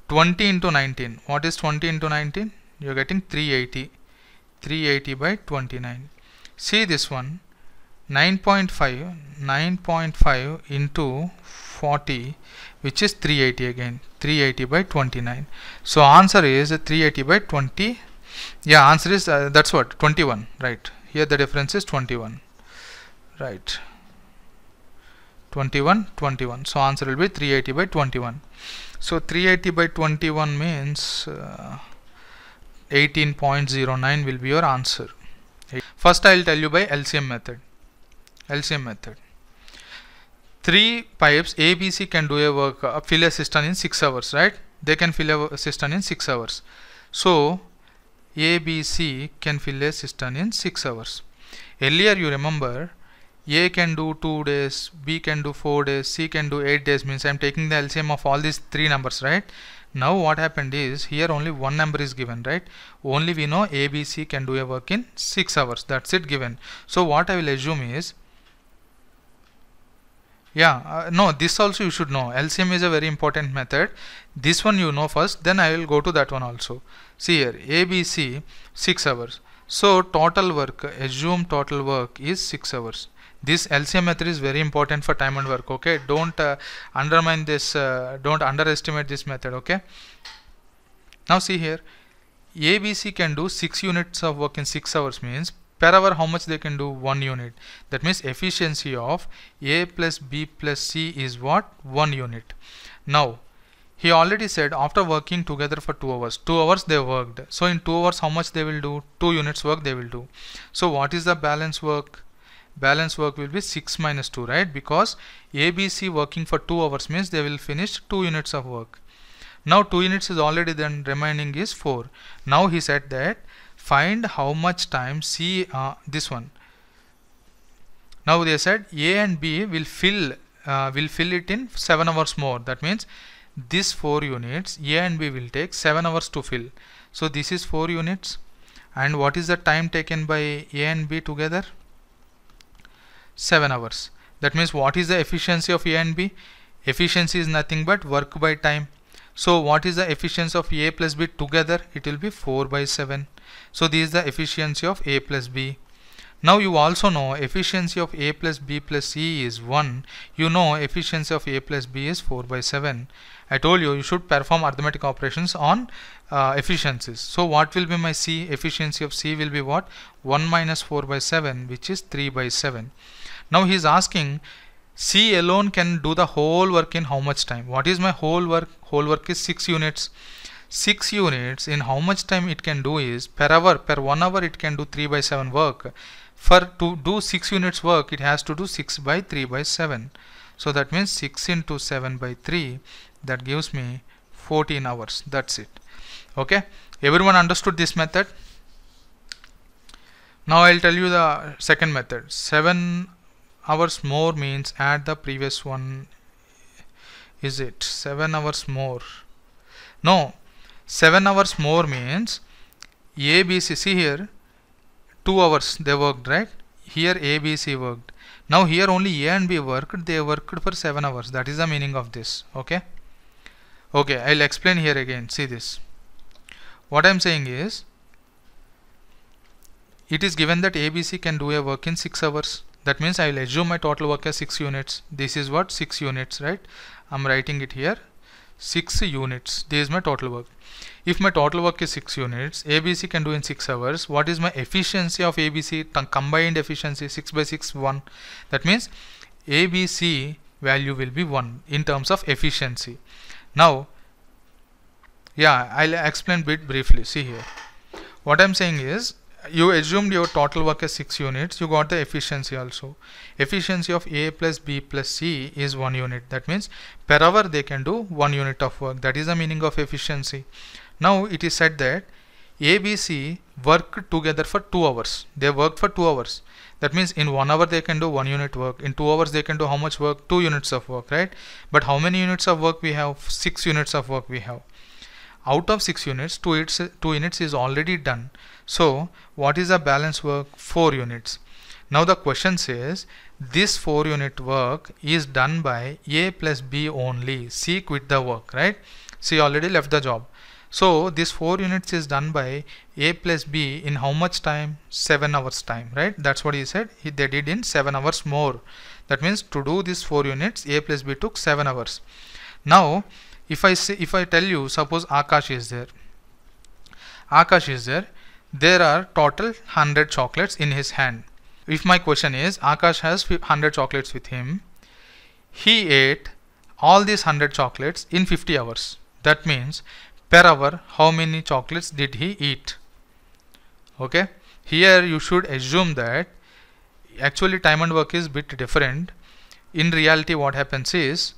20 into 19 what is 20 into 19 you are getting 380 380 by 29 see this one 9.5 9.5 into 40 which is 380 again 380 by 29 so answer is 380 by 20 yeah answer is uh, that's what 21 right here the difference is 21 right 21 21 so answer will be 380 by 21 so 380 by 21 means 18.09 uh, will be your answer first I'll tell you by LCM method LCM method three pipes ABC can do a work uh, fill a cistern in six hours right they can fill a cistern in six hours so ABC can fill a cistern in 6 hours. Earlier you remember A can do 2 days, B can do 4 days, C can do 8 days means I am taking the LCM of all these 3 numbers right. Now what happened is here only one number is given right. Only we know ABC can do a work in 6 hours that's it given. So what I will assume is yeah uh, no this also you should know LCM is a very important method. This one you know first then I will go to that one also see here ABC 6 hours so total work assume total work is 6 hours this LCM method is very important for time and work okay don't uh, undermine this uh, don't underestimate this method okay now see here ABC can do 6 units of work in 6 hours means per hour how much they can do 1 unit that means efficiency of A plus B plus C is what 1 unit now he already said after working together for 2 hours 2 hours they worked so in 2 hours how much they will do 2 units work they will do so what is the balance work balance work will be 6 minus 2 right because ABC working for 2 hours means they will finish 2 units of work now 2 units is already then remaining is 4 now he said that find how much time C uh, this one now they said A and B will fill uh, will fill it in 7 hours more that means these 4 units A and B will take 7 hours to fill so this is 4 units and what is the time taken by A and B together 7 hours that means what is the efficiency of A and B efficiency is nothing but work by time so what is the efficiency of A plus B together it will be 4 by 7 so this is the efficiency of A plus B now you also know efficiency of A plus B plus C is 1. You know efficiency of A plus B is 4 by 7. I told you you should perform arithmetic operations on uh, efficiencies. So what will be my C? Efficiency of C will be what? 1 minus 4 by 7 which is 3 by 7. Now he is asking C alone can do the whole work in how much time? What is my whole work? Whole work is 6 units. 6 units in how much time it can do is per hour per 1 hour it can do 3 by 7 work for to do 6 units work it has to do 6 by 3 by 7 so that means 6 into 7 by 3 that gives me 14 hours that's it okay everyone understood this method now I'll tell you the second method 7 hours more means add the previous one is it 7 hours more no 7 hours more means ABC see here 2 hours they worked right here A B C worked now here only A and B worked they worked for 7 hours that is the meaning of this okay okay I'll explain here again see this what I'm saying is it is given that ABC can do a work in 6 hours that means I will assume my total work as 6 units this is what 6 units right I'm writing it here 6 units this is my total work if my total work is 6 units, ABC can do in 6 hours. What is my efficiency of ABC? Combined efficiency 6 by 6, 1. That means ABC value will be 1 in terms of efficiency. Now, yeah, I'll explain bit briefly. See here. What I'm saying is, you assumed your total work is 6 units, you got the efficiency also. Efficiency of A plus B plus C is 1 unit. That means per hour they can do 1 unit of work. That is the meaning of efficiency. Now it is said that ABC work together for 2 hours. They work for 2 hours. That means in 1 hour they can do 1 unit work. In 2 hours they can do how much work? 2 units of work, right? But how many units of work we have? 6 units of work we have. Out of 6 units, 2 units, two units is already done. So what is the balance work? 4 units. Now the question says this 4 unit work is done by A plus B only. C quit the work, right? C already left the job. So this 4 units is done by A plus B in how much time? 7 hours time, right? That's what he said. He, they did in 7 hours more. That means to do this 4 units, A plus B took 7 hours. Now, if I say, if I tell you, suppose Akash is there. Akash is there. There are total 100 chocolates in his hand. If my question is, Akash has 100 chocolates with him. He ate all these 100 chocolates in 50 hours. That means per hour how many chocolates did he eat okay here you should assume that actually time and work is bit different in reality what happens is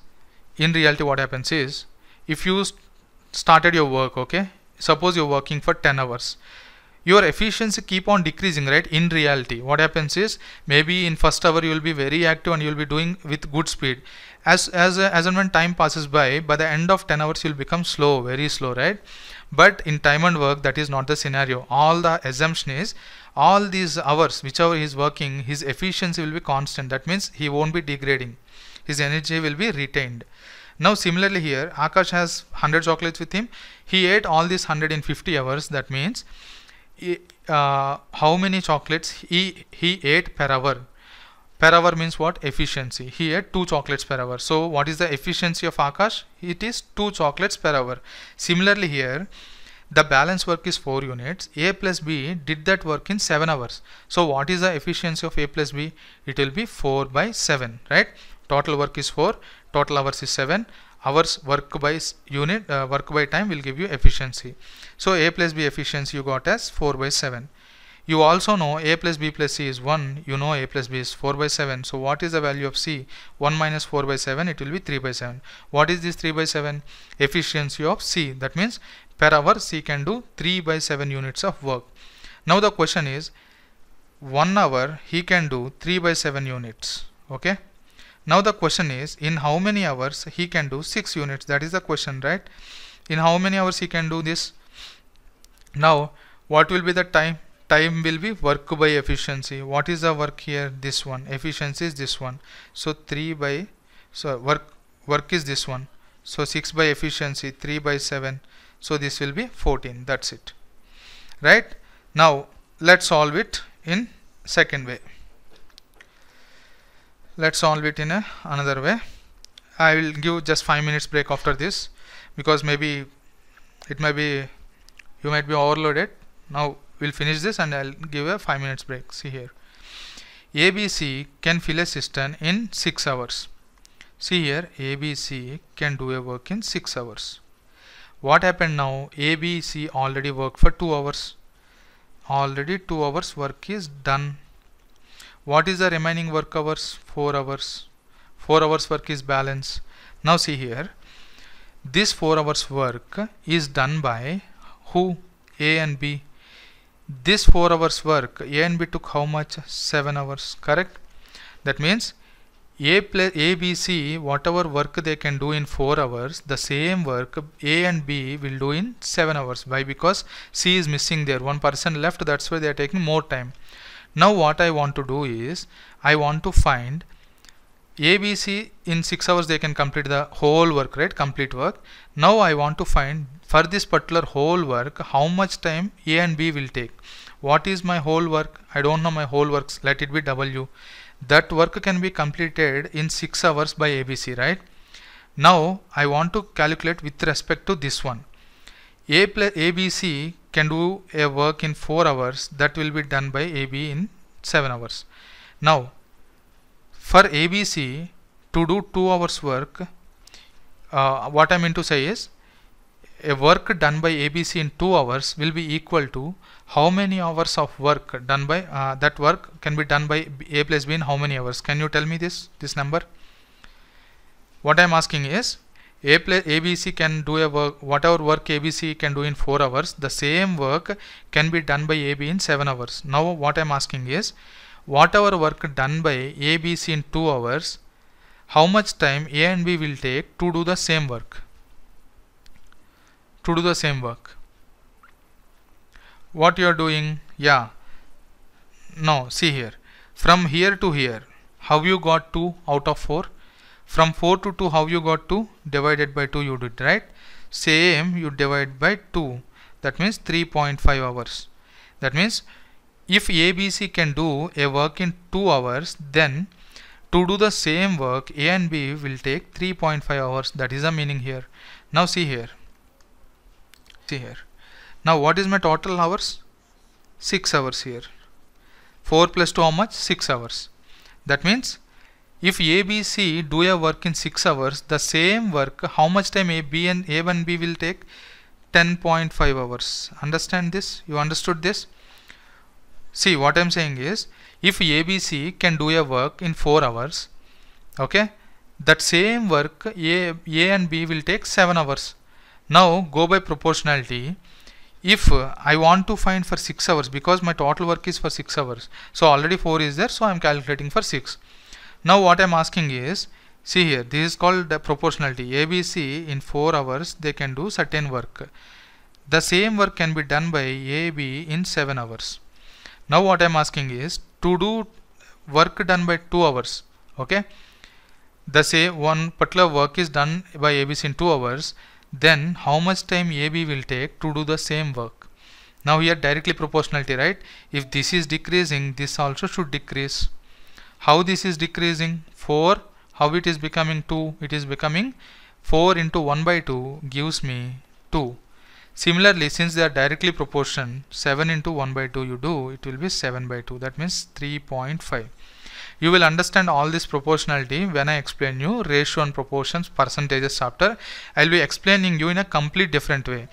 in reality what happens is if you started your work okay suppose you're working for 10 hours your efficiency keep on decreasing right in reality what happens is maybe in first hour you will be very active and you will be doing with good speed as as as and when time passes by by the end of 10 hours you'll become slow very slow right but in time and work that is not the scenario all the assumption is all these hours whichever he is working his efficiency will be constant that means he won't be degrading his energy will be retained now similarly here akash has 100 chocolates with him he ate all these 150 hours that means uh, how many chocolates he he ate per hour per hour means what efficiency he had two chocolates per hour so what is the efficiency of akash it is two chocolates per hour similarly here the balance work is 4 units a plus b did that work in 7 hours so what is the efficiency of a plus b it will be 4 by 7 right total work is 4 total hours is 7 hours work by unit uh, work by time will give you efficiency so a plus b efficiency you got as 4 by 7 you also know a plus b plus c is 1. You know a plus b is 4 by 7. So what is the value of c? 1 minus 4 by 7, it will be 3 by 7. What is this 3 by 7? Efficiency of c. That means per hour c can do 3 by 7 units of work. Now the question is 1 hour he can do 3 by 7 units. Okay. Now the question is in how many hours he can do 6 units. That is the question right. In how many hours he can do this? Now what will be the time? time will be work by efficiency what is the work here this one efficiency is this one so 3 by so work work is this one so 6 by efficiency 3 by 7 so this will be 14 that's it right now let's solve it in second way let's solve it in a, another way I will give just 5 minutes break after this because maybe it may be you might be overloaded now we'll finish this and I'll give a 5 minutes break see here ABC can fill a cistern in 6 hours see here ABC can do a work in 6 hours what happened now ABC already worked for 2 hours already 2 hours work is done what is the remaining work hours 4 hours 4 hours work is balanced now see here this 4 hours work is done by who A and B this 4 hours work A and B took how much 7 hours correct that means A plus A B C whatever work they can do in 4 hours the same work A and B will do in 7 hours why because C is missing there one person left that's why they are taking more time now what I want to do is I want to find ABC in 6 hours they can complete the whole work right complete work now I want to find for this particular whole work how much time A and B will take what is my whole work I don't know my whole works let it be W that work can be completed in 6 hours by ABC right now I want to calculate with respect to this one A plus ABC can do a work in 4 hours that will be done by AB in 7 hours now for ABC to do 2 hours work uh, what I mean to say is a work done by ABC in 2 hours will be equal to how many hours of work done by uh, that work can be done by A plus B in how many hours can you tell me this this number what I am asking is a plus ABC can do a work whatever work ABC can do in 4 hours the same work can be done by AB in 7 hours now what I am asking is whatever work done by ABC in 2 hours, how much time A and B will take to do the same work. To do the same work. What you are doing? Yeah. Now see here. From here to here, how you got 2 out of 4? From 4 to 2, how you got 2? Divided by 2 you did, right? Same, you divide by 2. That means 3.5 hours. That means if ABC can do a work in 2 hours then to do the same work A and B will take 3.5 hours that is the meaning here now see here see here now what is my total hours 6 hours here 4 plus 2 how much 6 hours that means if ABC do a work in 6 hours the same work how much time A, B and A and B will take 10.5 hours understand this you understood this see what I'm saying is if ABC can do a work in 4 hours okay that same work A, A and B will take 7 hours now go by proportionality if I want to find for 6 hours because my total work is for 6 hours so already 4 is there so I'm calculating for 6 now what I'm asking is see here this is called proportionality ABC in 4 hours they can do certain work the same work can be done by AB in 7 hours now what i'm asking is to do work done by 2 hours okay the say one particular work is done by abc in 2 hours then how much time ab will take to do the same work now here directly proportionality right if this is decreasing this also should decrease how this is decreasing 4 how it is becoming 2 it is becoming 4 into 1 by 2 gives me 2 Similarly, since they are directly proportion, 7 into 1 by 2 you do, it will be 7 by 2. That means 3.5. You will understand all this proportionality when I explain you ratio and proportions, percentages chapter. I will be explaining you in a complete different way.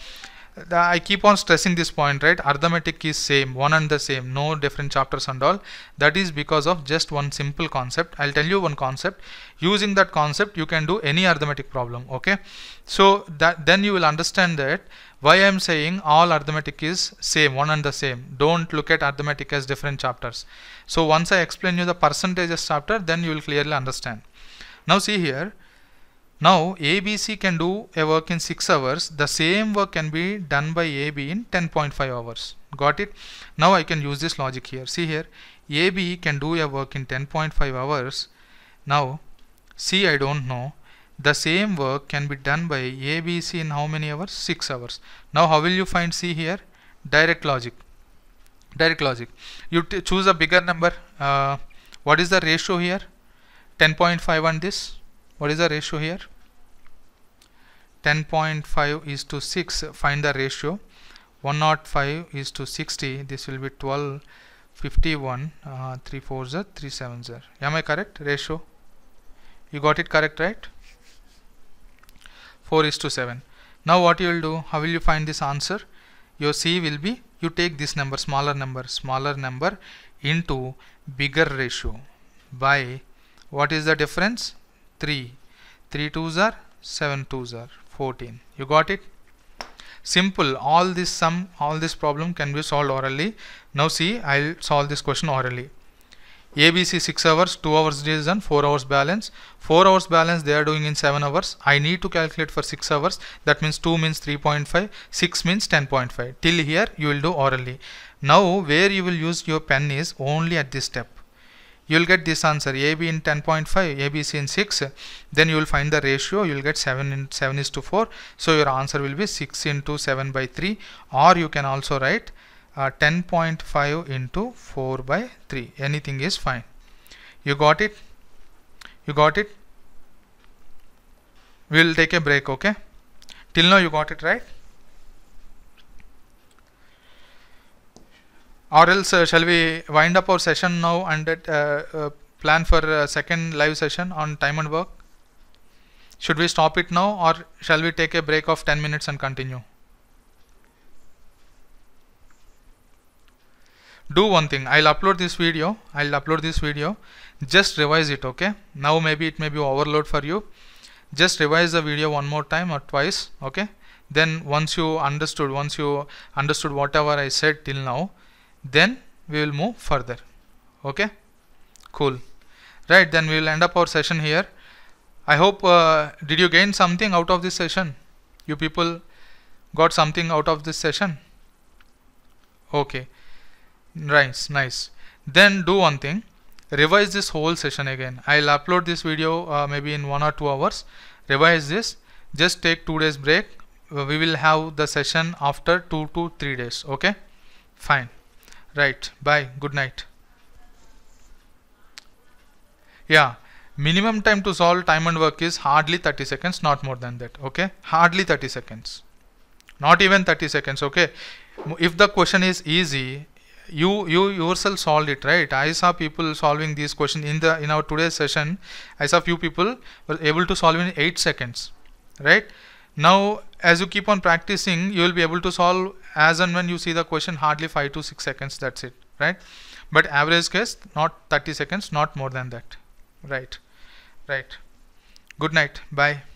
I keep on stressing this point, right? Arithmetic is same, one and the same, no different chapters and all. That is because of just one simple concept. I'll tell you one concept. Using that concept, you can do any arithmetic problem, okay? So that then you will understand that why I am saying all arithmetic is same, one and the same. Don't look at arithmetic as different chapters. So once I explain you the percentages chapter, then you will clearly understand. Now see here, now ABC can do a work in 6 hours. The same work can be done by AB in 10.5 hours. Got it? Now I can use this logic here. See here, AB can do a work in 10.5 hours. Now, C I don't know the same work can be done by A, B, C in how many hours? 6 hours. Now how will you find C here? Direct logic. Direct logic. You choose a bigger number. Uh, what is the ratio here? 10.5 on this. What is the ratio here? 10.5 is to 6. Find the ratio. 105 is to 60. This will be 12. 51 uh, 3 4s are 3 7s are am i correct ratio you got it correct right 4 is to 7 now what you will do how will you find this answer your C will be you take this number smaller number smaller number into bigger ratio by what is the difference 3 3 twos are 7 twos are 14 you got it simple all this sum all this problem can be solved orally now see I'll solve this question orally ABC 6 hours, 2 hours days and 4 hours balance. 4 hours balance they are doing in 7 hours. I need to calculate for 6 hours. That means 2 means 3.5, 6 means 10.5. Till here you will do orally. Now where you will use your pen is only at this step. You will get this answer AB in 10.5, ABC in 6. Then you will find the ratio. You will get 7 in 7 is to 4. So your answer will be 6 into 7 by 3 or you can also write uh, 10.5 into 4 by 3 anything is fine you got it you got it we'll take a break okay till now you got it right or else uh, shall we wind up our session now and uh, uh plan for a uh, second live session on time and work should we stop it now or shall we take a break of 10 minutes and continue do one thing I'll upload this video I'll upload this video just revise it okay now maybe it may be overload for you just revise the video one more time or twice okay then once you understood once you understood whatever I said till now then we will move further okay cool right then we will end up our session here I hope uh, did you gain something out of this session you people got something out of this session okay Nice, nice. Then do one thing. Revise this whole session again. I'll upload this video uh, maybe in one or two hours. Revise this. Just take two days break. Uh, we will have the session after two to three days. Okay. Fine. Right. Bye. Good night. Yeah minimum time to solve time and work is hardly 30 seconds not more than that okay hardly 30 seconds not even 30 seconds okay if the question is easy you you yourself solved it right i saw people solving these questions in the in our today's session i saw few people were able to solve in 8 seconds right now as you keep on practicing you will be able to solve as and when you see the question hardly 5 to 6 seconds that's it right but average case not 30 seconds not more than that right right good night bye